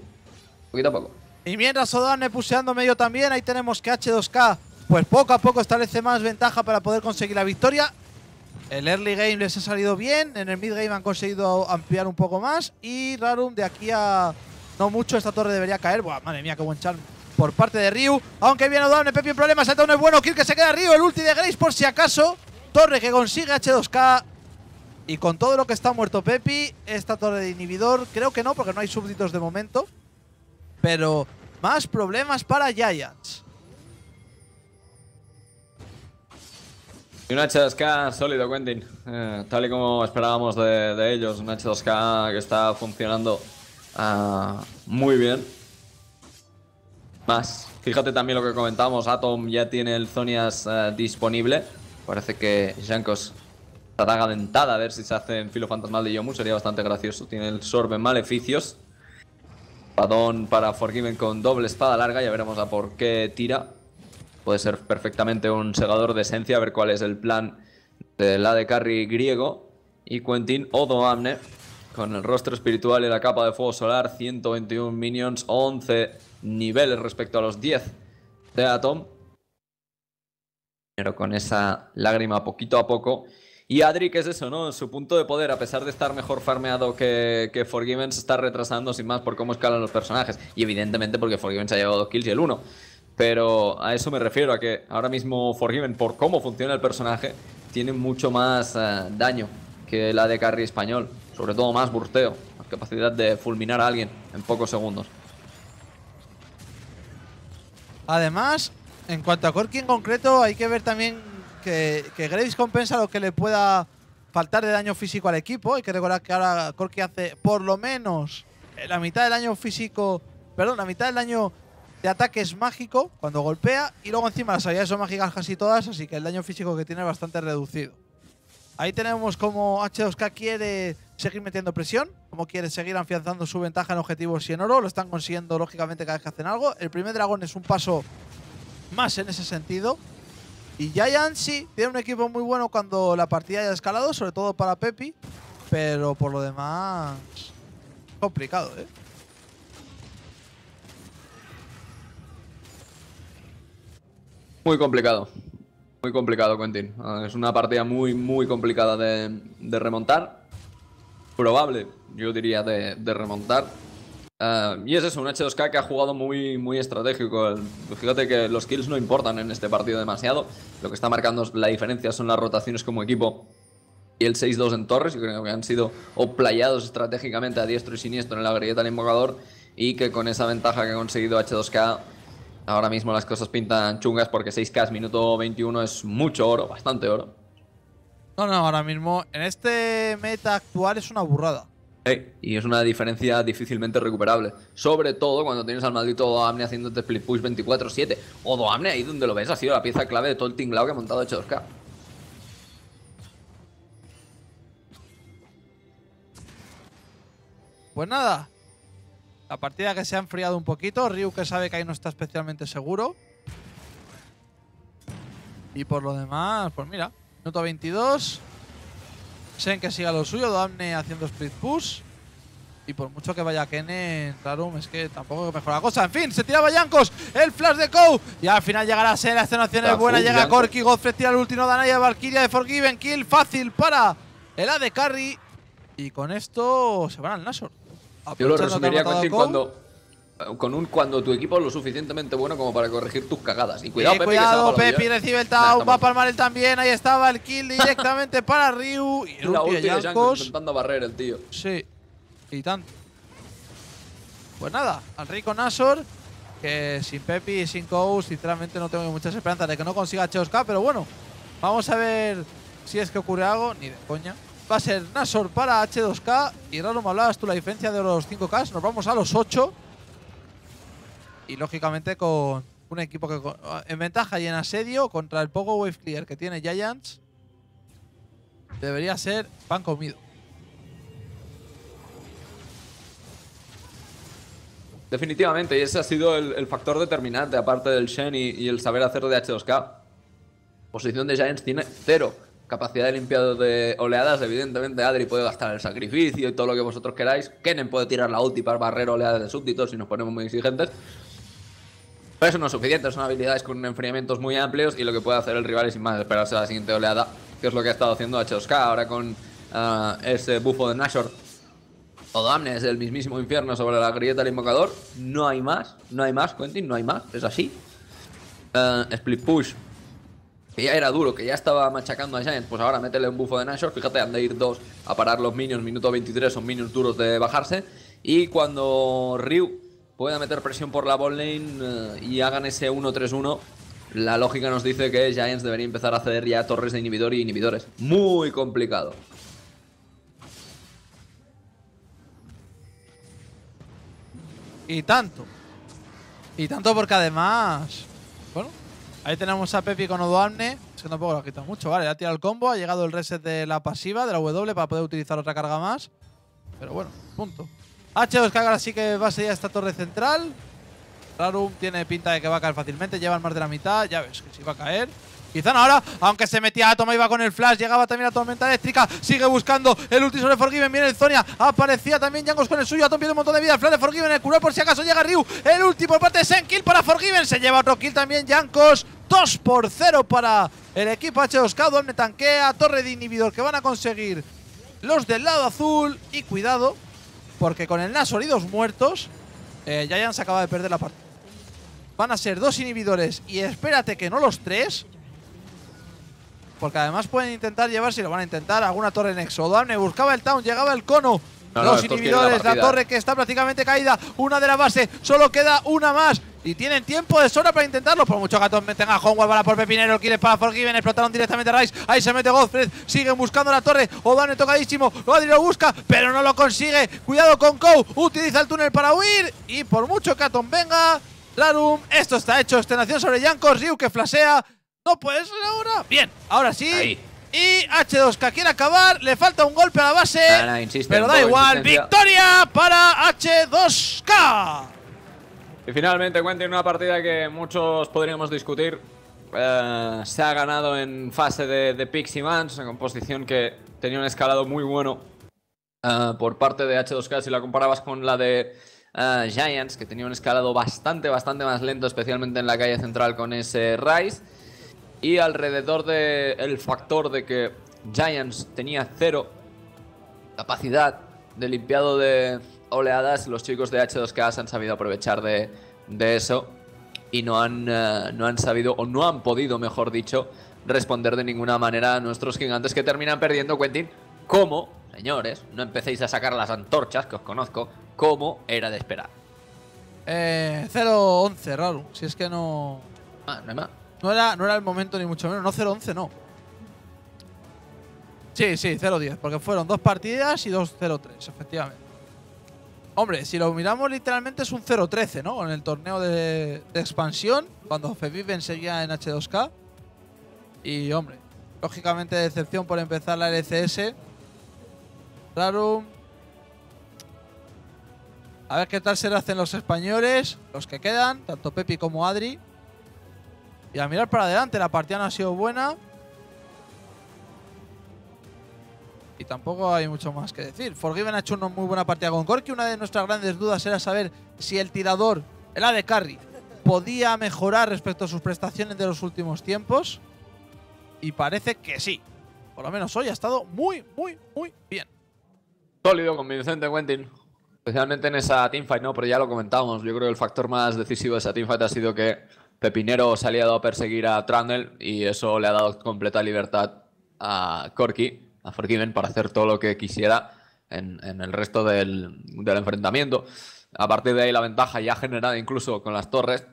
Poquito a poco. Y mientras O'Donnell puseando medio también, ahí tenemos que H2K pues poco a poco establece más ventaja para poder conseguir la victoria. El early game les ha salido bien, en el mid game han conseguido ampliar un poco más y Rarum de aquí a no mucho esta torre debería caer. Buah, madre mía, qué buen charm por parte de Ryu. Aunque viene O'Donnell Pepi en problemas, ha es bueno, Kill que se queda Ryu, el ulti de Grace por si acaso. Torre que consigue H2K. Y con todo lo que está muerto Pepi, esta torre de inhibidor, creo que no, porque no hay súbditos de momento pero más problemas para Giants. Y un H2K sólido, Quentin. Eh, tal y como esperábamos de, ellos. Un H2K que está funcionando ah, muy bien. Más. Fíjate también lo que comentamos. Atom ya tiene el Zonias eh, disponible. Parece que Jankos Está dentada. A ver si se hace en filo fantasmal de Yomu. Sería bastante gracioso. Tiene el Sorbe Maleficios. Padón para Forgiven con doble espada larga, ya veremos a por qué tira. Puede ser perfectamente un segador de esencia, a ver cuál es el plan de la de carry griego. Y Quentin Odoamne con el rostro espiritual y la capa de fuego solar, 121 minions, 11 niveles respecto a los 10 de Atom. Pero con esa lágrima poquito a poco y Adric es eso, ¿no? Su punto de poder, a pesar de estar mejor farmeado que, que Forgiven, se está retrasando sin más por cómo escalan los personajes. Y evidentemente porque Forgiven se ha llevado dos kills y el uno. Pero a eso me refiero, a que ahora mismo Forgiven, por cómo funciona el personaje, tiene mucho más eh, daño que la de carry español. Sobre todo más burteo, capacidad de fulminar a alguien en pocos segundos. Además, en cuanto a Corky en concreto, hay que ver también que, que, compensa lo que le pueda faltar de daño físico al equipo. Hay que recordar que ahora Corki hace por lo menos eh, la mitad del daño físico, perdón, la mitad del daño de ataque es mágico cuando golpea y luego encima las habilidades son mágicas casi todas, así que el daño físico que tiene es bastante reducido. Ahí tenemos como H2K quiere seguir metiendo presión, como quiere seguir afianzando su ventaja en objetivos y en oro. Lo están consiguiendo, lógicamente, cada vez que hacen algo. El primer dragón es un paso más en ese sentido. Y Giant sí, tiene un equipo muy bueno cuando la partida haya escalado, sobre todo para Pepi, pero por lo demás complicado, ¿eh? Muy complicado. Muy complicado, Quentin. Ah, es una partida muy, muy complicada de, de remontar. Probable, yo diría, de, de remontar. Ah, y es eso, un H2K que ha jugado muy, muy estratégico. Fíjate que los kills no importan en este partido demasiado. Lo que está marcando la diferencia son las rotaciones como equipo y el 6-2 en Torres. Yo creo que han sido oplayados estratégicamente a diestro y siniestro en la grieta del invocador. Y que con esa ventaja que ha conseguido H2K, ahora mismo las cosas pintan chungas porque 6K minuto 21 es mucho oro, bastante oro. No, no, ahora mismo en este meta actual es una burrada y es una diferencia difícilmente recuperable. Sobre todo cuando tienes al maldito Doamne haciéndote este split push 24-7. O Doamne, ahí donde lo ves, ha sido la pieza clave de todo el tinglao que ha montado H2K. Pues nada, la partida que se ha enfriado un poquito, Ryu que sabe que ahí no está especialmente seguro. Y por lo demás, pues mira, minuto 22, Sen que siga lo suyo, Damne haciendo split push. Y por mucho que vaya Ken claro es que tampoco mejora la cosa. En fin, se tiraba Yankos, el flash de Kou. Y al final llegará Sen, la escenación es buena. Llega Corky Corki, Godfrey tira el último Danaya, Valkyria de Forgiven. Kill fácil para el de Carry. Y con esto se van al Nashor. Yo lo resumiría con cuando con un cuando tu equipo es lo suficientemente bueno como para corregir tus cagadas. Y eh, cuidado, Pepe. recibe el taun, va a palmar el también. Ahí estaba el kill directamente para Ryu. Y la de intentando barrer el tío. Sí, y tanto. Pues nada, al rico Nasor. que sin Pepi y sin Kous, sinceramente no tengo muchas esperanzas de que no consiga H2K, pero bueno, vamos a ver si es que ocurre algo, ni de coña va a ser Nasor para H2K. Y Raro, me hablabas tú la diferencia de los 5K. Nos vamos a los 8. Y lógicamente con un equipo que ah, en ventaja y en asedio contra el poco wave clear que tiene Giants debería ser pan comido. Definitivamente, y ese ha sido el, factor determinante, aparte del Shen y, el saber hacer de H2K. Posición de Giants tiene cero. Capacidad de limpiado de oleadas, evidentemente Adri puede gastar el sacrificio y todo lo que vosotros queráis. Kennen puede tirar la ulti para barrer oleadas de súbditos si nos ponemos muy exigentes. Pero eso no es suficiente, son habilidades con enfriamientos muy amplios y lo que puede hacer el rival es sin más esperarse a la siguiente oleada, que es lo que ha estado haciendo H2K ahora con ah, ese bufo de Nashor. O Damnes el mismísimo infierno sobre la grieta del invocador. No hay más, no hay más, Quentin, no hay más, es así. Ah, split push, que ya era duro, que ya estaba machacando a Giant, pues ahora métele un bufo de Nashor. Fíjate, han de ir dos a parar los minions, minuto 23, son minions duros de bajarse. Y cuando Ryu Voy a meter presión por la ball lane eh, y hagan ese 1-3-1, la lógica nos dice que Giants debería empezar a ceder ya torres de inhibidor y inhibidores. Muy complicado. Y tanto. Y tanto porque además... Bueno, ahí tenemos a Pepi con Odoamne. Es que tampoco lo ha quitado mucho. Vale, ha tirado el combo. Ha llegado el reset de la pasiva, de la W, para poder utilizar otra carga más. Pero bueno, punto. H2 k ahora sí que va a ser ya esta torre central. Rarum tiene pinta de que va a caer fácilmente. Llevan más de la mitad. Ya ves que sí va a caer. Quizá ahora, aunque se metía a toma, iba con el flash, llegaba también a tormenta eléctrica, sigue buscando el ulti sobre Forgiven, viene el Zonia, aparecía también Yancos con el suyo, Atom pierde un montón de vida, el flash de Forgiven, el curar por si acaso llega Ryu, el último parte de Sen, kill para Forgiven, se lleva otro kill también Jankos, 2 por 0 para el equipo H2K, donde tanquea, torre de inhibidor que van a conseguir los del lado azul, y cuidado, porque con el Nasor y dos muertos, eh, ya acaba de perder la partida. Van a ser dos inhibidores y espérate que no los tres. Porque además pueden intentar llevar, si lo van a intentar, alguna torre en Exodo. buscaba el town, llegaba el cono los inhibidores, la, torre que está prácticamente caída, una de la base, solo queda una más. Y tienen tiempo de sobra para intentarlo. Por mucho gatos meten a Hongwall, para por Pepinero, quiere para Forgiven, explotaron directamente a Rice. Ahí se mete Godfred, siguen buscando la torre. es tocadísimo, Godri lo busca, pero no lo consigue. Cuidado con Kou, utiliza el túnel para huir. Y por mucho que Atom venga, Larum, esto está hecho. nación sobre Yankos, Ryu que flasea. No puede ser ahora. Bien, ahora sí. Y H2K quiere acabar. Le falta un golpe a la base. pero da igual. Victoria para H2K. Y finalmente, en una partida que muchos podríamos discutir. Eh, se ha ganado en fase de, Pixie Mans, en composición que tenía un escalado muy bueno eh, por parte de H2K si la comparabas con la de eh, Giants, que tenía un escalado bastante, bastante más lento, especialmente en la calle central con ese Rice y alrededor del factor de que Giants tenía cero capacidad de limpiado de oleadas, los chicos de H2K han sabido aprovechar de, eso y no han, eh, no han sabido, o no han podido, mejor dicho, responder de ninguna manera a nuestros gigantes que terminan perdiendo, Quentin, como, señores, no empecéis a sacar las antorchas, que os conozco, ¿Cómo era de esperar. Eh, 0 raro, si es que no... Ah, no hay más. No era, el momento ni mucho menos. No 0-11, no. Sí, sí, 0-10. Porque fueron dos partidas y dos 0-3, efectivamente. Hombre, si lo miramos literalmente es un 0-13, ¿no? En el torneo de, expansión, cuando Feviven seguía en H2K. Y, hombre, lógicamente decepción por empezar la LCS. Claro. A ver qué tal se le hacen los españoles, los que quedan, tanto Pepi como Adri. Y a mirar para adelante, la partida no ha sido buena. Y tampoco hay mucho más que decir. Forgiven ha hecho una muy buena partida con Gorky. Una de nuestras grandes dudas era saber si el tirador, el de Carry, podía mejorar respecto a sus prestaciones de los últimos tiempos. Y parece que sí. Por lo menos hoy ha estado muy, muy, muy bien. Sólido, convincente, Quentin. Especialmente en esa teamfight, ¿no? Pero ya lo comentábamos. Yo creo que el factor más decisivo de esa teamfight ha sido que Pepinero se ha liado a perseguir a Trundle y eso le ha dado completa libertad a Corky, a Forgiven, para hacer todo lo que quisiera en, el resto del, enfrentamiento. A partir de ahí, la ventaja ya generada incluso con las torres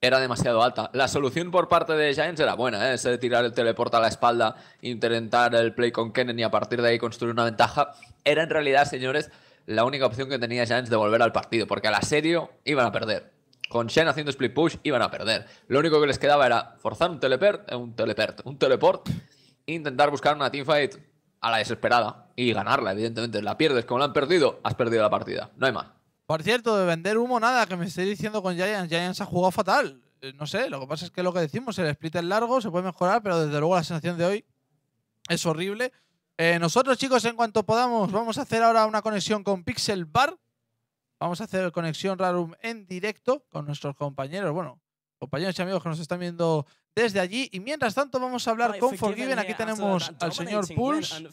era demasiado alta. La solución por parte de Giants era buena, ¿eh? ese de tirar el teleport a la espalda, intentar el play con Kennen y a partir de ahí construir una ventaja. Era en realidad, señores, la única opción que tenía Giants de volver al partido, porque al asedio iban a perder con Shen haciendo split push iban a perder. Lo único que les quedaba era forzar un teleport, eh, un teleport, un teleport, intentar buscar una teamfight a la desesperada y ganarla, evidentemente. La pierdes, como la han perdido, has perdido la partida. No hay más. Por cierto, de vender humo nada, que me estoy diciendo con Giants. Giants ha jugado fatal. Eh, no sé, lo que pasa es que lo que decimos, el split es largo, se puede mejorar, pero desde luego la sensación de hoy es horrible. Eh, nosotros, chicos, en cuanto podamos, vamos a hacer ahora una conexión con Pixel Bar Vamos a hacer conexión Rarum en directo con nuestros compañeros, bueno, compañeros y amigos que nos están viendo desde allí. Y mientras tanto vamos a hablar con Forgiven. Aquí tenemos al señor Pulse.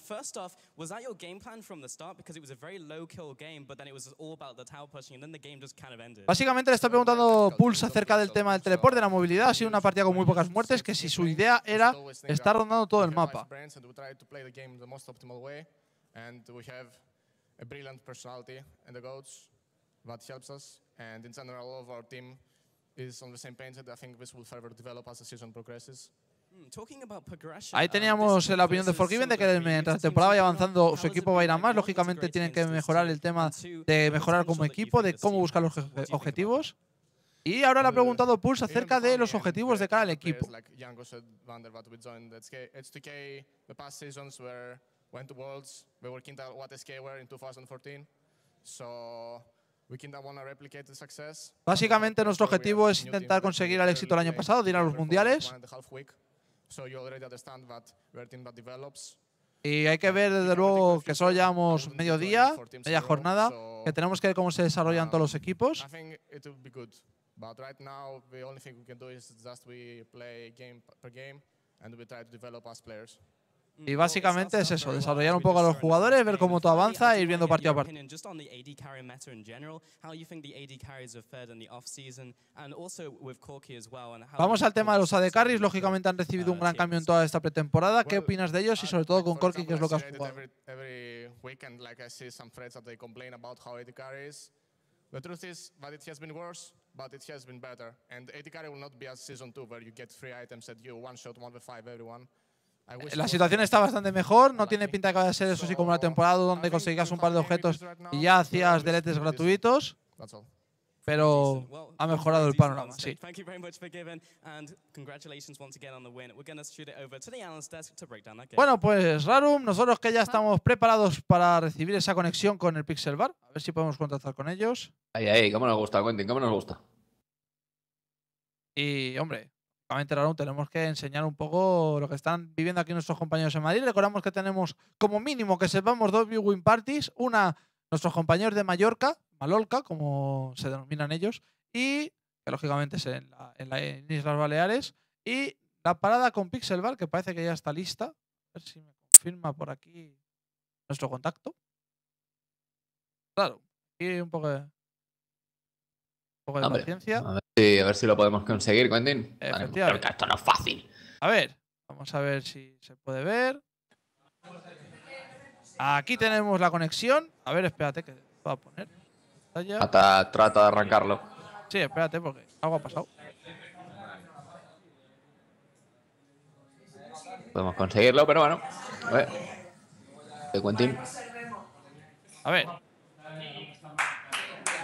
Básicamente le está preguntando Pulse acerca del tema del teleport, de la movilidad. Ha sido una partida con muy pocas muertes, que si su idea era estar rondando todo el mapa. And we have a brilliant personality the goats that helps us. And in general, all of our team is on the same page, that I think this will further develop as the season progresses. Hmm, Ahí um, teníamos la opinión de Forgiven de que mientras la temporada vaya avanzando su equipo va a ir a más. Lógicamente tienen que mejorar el tema de mejorar como equipo, de cómo buscar los objetivos. Y ahora le ha eh, preguntado Pulse acerca de los objetivos de cara al equipo. So Básicamente nuestro objetivo es intentar conseguir el éxito el año pasado, de ir a los mundiales. Y hay que ver desde luego que solo llevamos mediodía, media jornada, que tenemos que ver cómo se desarrollan todos los um, equipos. Y básicamente es eso, desarrollar un poco a los jugadores, ver cómo todo avanza e ir viendo partido a partido. Vamos al tema de los AD Carries. Lógicamente han recibido un gran cambio en toda esta pretemporada. ¿Qué opinas de ellos y sobre todo con Corky, que es lo que has jugado? The truth is that it has been worse, but it has been better. And AD Carry will not be as Season 2, where you get three items at you, one shot, one v five, everyone. Eh, la situación está bastante mejor, no tiene pinta que vaya a ser eso sí como una temporada donde conseguías un par de objetos y ya hacías deletes gratuitos, pero ha mejorado el panorama, sí. Bueno, pues Rarum, nosotros que ya estamos preparados para recibir esa conexión con el Pixel Bar, a ver si podemos contactar con ellos. Ahí, ahí. cómo nos gusta, Quentin, cómo nos gusta. Y, hombre, lógicamente, tenemos que enseñar un poco lo que están viviendo aquí nuestros compañeros en Madrid. Recordamos que tenemos como mínimo que sepamos dos viewing parties, una nuestros compañeros de Mallorca, Malolca, como se denominan ellos, y que lógicamente es en, la, Islas Baleares, y la parada con Pixel Bar, que parece que ya está lista. A ver si me confirma por aquí nuestro contacto. Claro, y un poco de... A ver, si, lo podemos conseguir, Quentin. esto no es fácil. A ver, vamos a ver si se puede ver. Aquí tenemos la conexión. A ver, espérate, que va a poner. hasta trata de arrancarlo. Sí, espérate, porque algo ha pasado. Podemos conseguirlo, pero bueno. A ver. Eh, a ver.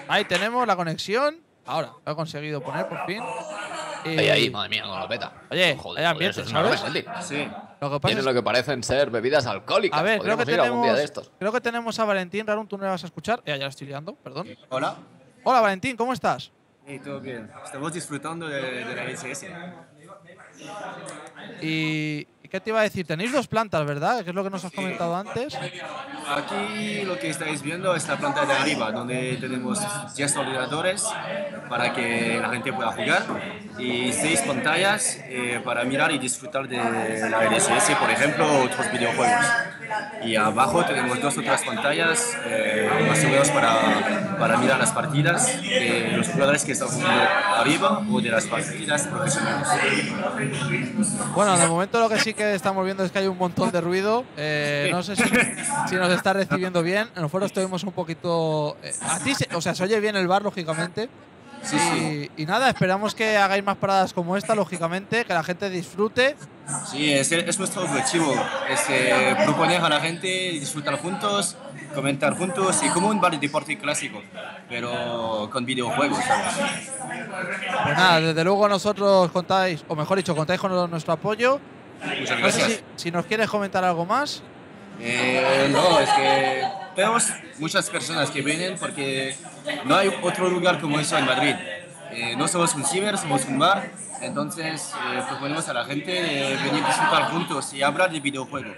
Ahí tenemos la conexión. Ahora, lo he conseguido poner por fin. Y... Ahí, ahí, madre mía, con la peta. Oye, joder, hay ambiente, ¿sabes? sí. Lo que Tienen lo que parecen ser bebidas alcohólicas. A ver, creo que, tenemos, día de estos. creo que tenemos a Valentín. Raúl tú no le vas a escuchar. Eh, ya lo estoy liando, perdón. Hola. Hola, Valentín, ¿cómo estás? Y todo bien. Estamos disfrutando de, la BCS. Y ¿Qué te iba a decir? Tenéis dos plantas, ¿verdad? Que es lo que nos has comentado antes. Aquí lo que estáis viendo es la planta de arriba, donde tenemos 10 ordenadores para que la gente pueda jugar y 6 pantallas eh, para mirar y disfrutar de la LSS, por ejemplo, otros videojuegos y abajo tenemos dos otras pantallas eh, más o menos para, para, mirar las partidas de los jugadores que están jugando arriba o de las partidas profesionales. Bueno, de momento lo que sí que estamos viendo es que hay un montón de ruido. Eh, no sé si, nos está recibiendo bien. En foros estuvimos un poquito... Eh, o sea, se oye bien el bar, lógicamente. Y, nada, esperamos que hagáis más paradas como esta, lógicamente, que la gente disfrute. Sí, es, nuestro objetivo, eh, proponer a la gente disfrutar juntos, comentar juntos y como un bar de deporte clásico, pero con videojuegos. Pues nada, desde luego nosotros contáis, o mejor dicho, contáis con nuestro apoyo. gracias. si nos quieres comentar algo más. Eh, no, es que tenemos muchas personas que vienen porque no hay otro lugar como eso en Madrid. Eh, no somos un ciber, somos un bar, entonces eh, proponemos a la gente venir a disfrutar juntos y hablar de videojuegos,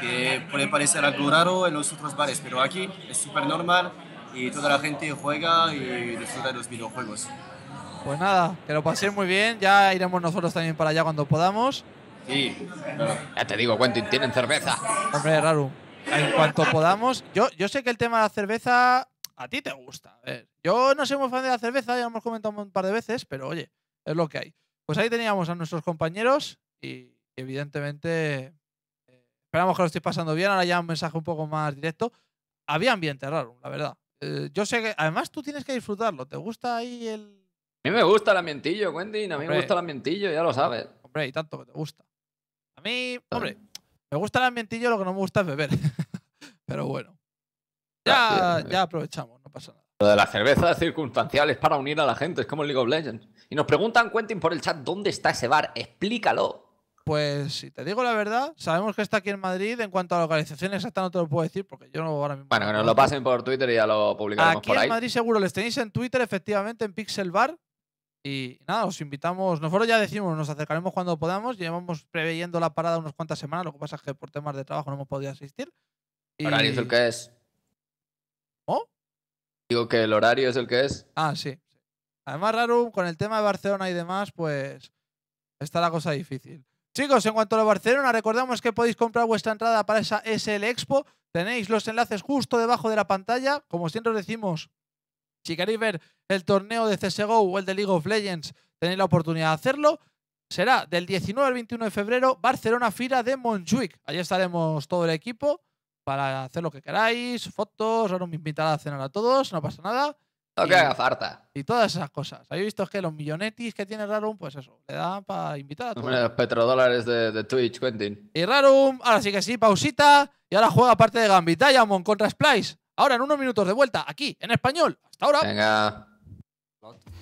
que puede parecer algo raro en los otros bares, pero aquí es súper normal y toda la gente juega y disfruta de los videojuegos. Pues nada, que lo paséis muy bien, ya iremos nosotros también para allá cuando podamos. Sí, Ya te digo, Quentin, tienen cerveza. Hombre, Raro en cuanto podamos. Yo, yo sé que el tema de la cerveza a ti te gusta. ver. Yo no soy muy fan de la cerveza, ya lo hemos comentado un par de veces, pero oye, es lo que hay. Pues ahí teníamos a nuestros compañeros y evidentemente eh, esperamos que lo estéis pasando bien. Ahora ya un mensaje un poco más directo. Había ambiente raro, la verdad. Eh, yo sé que además tú tienes que disfrutarlo. ¿Te gusta ahí el.? A mí me gusta el ambientillo, Quentin. A mí me gusta el ambientillo, ya lo sabes. Hombre, y tanto que te gusta. A mí, hombre, me gusta el ambientillo, lo que no me gusta es beber. [laughs] Pero bueno. Ya, ya aprovechamos, no pasa nada. Lo de las cervezas circunstanciales para unir a la gente, es como el League of Legends. Y nos preguntan, Quentin, por el chat, ¿dónde está ese bar? Explícalo. Pues si te digo la verdad, sabemos que está aquí en Madrid. En cuanto a localización exacta no te lo puedo decir porque yo no mismo. Bueno, que nos lo pasen por Twitter y ya lo publicaremos por ahí. Aquí en Madrid seguro les tenéis en Twitter, efectivamente, en Pixel Bar. Y nada, os invitamos, nosotros ya decimos, nos acercaremos cuando podamos, llevamos preveyendo la parada unas cuantas semanas, lo que pasa es que por temas de trabajo no hemos podido asistir. Y... ¿Horario es el que es? ¿Oh? Digo que el horario es el que es. Ah, sí. Además, Rarum, con el tema de Barcelona y demás, pues está la cosa difícil. Chicos, en cuanto a Barcelona, recordamos que podéis comprar vuestra entrada para esa SL Expo. Tenéis los enlaces justo debajo de la pantalla. Como siempre os decimos, si queréis ver el torneo de CSGO o el de League of Legends, tenéis la oportunidad de hacerlo. Será del 19 al 21 de febrero, Barcelona Fira de Montjuic. Allí estaremos todo el equipo para hacer lo que queráis, fotos, ahora me invitará a cenar a todos, no pasa nada. No que haga falta. Y todas esas cosas. Habéis visto que los millonetis que tiene Rarum, pues eso, le dan para invitar a todos. Los petrodólares de, Twitch, Quentin. Y Rarum, ahora sí que sí, pausita. Y ahora juega parte de Gambit Diamond contra Splice. Ahora, en unos minutos de vuelta, aquí, en español. Hasta ahora.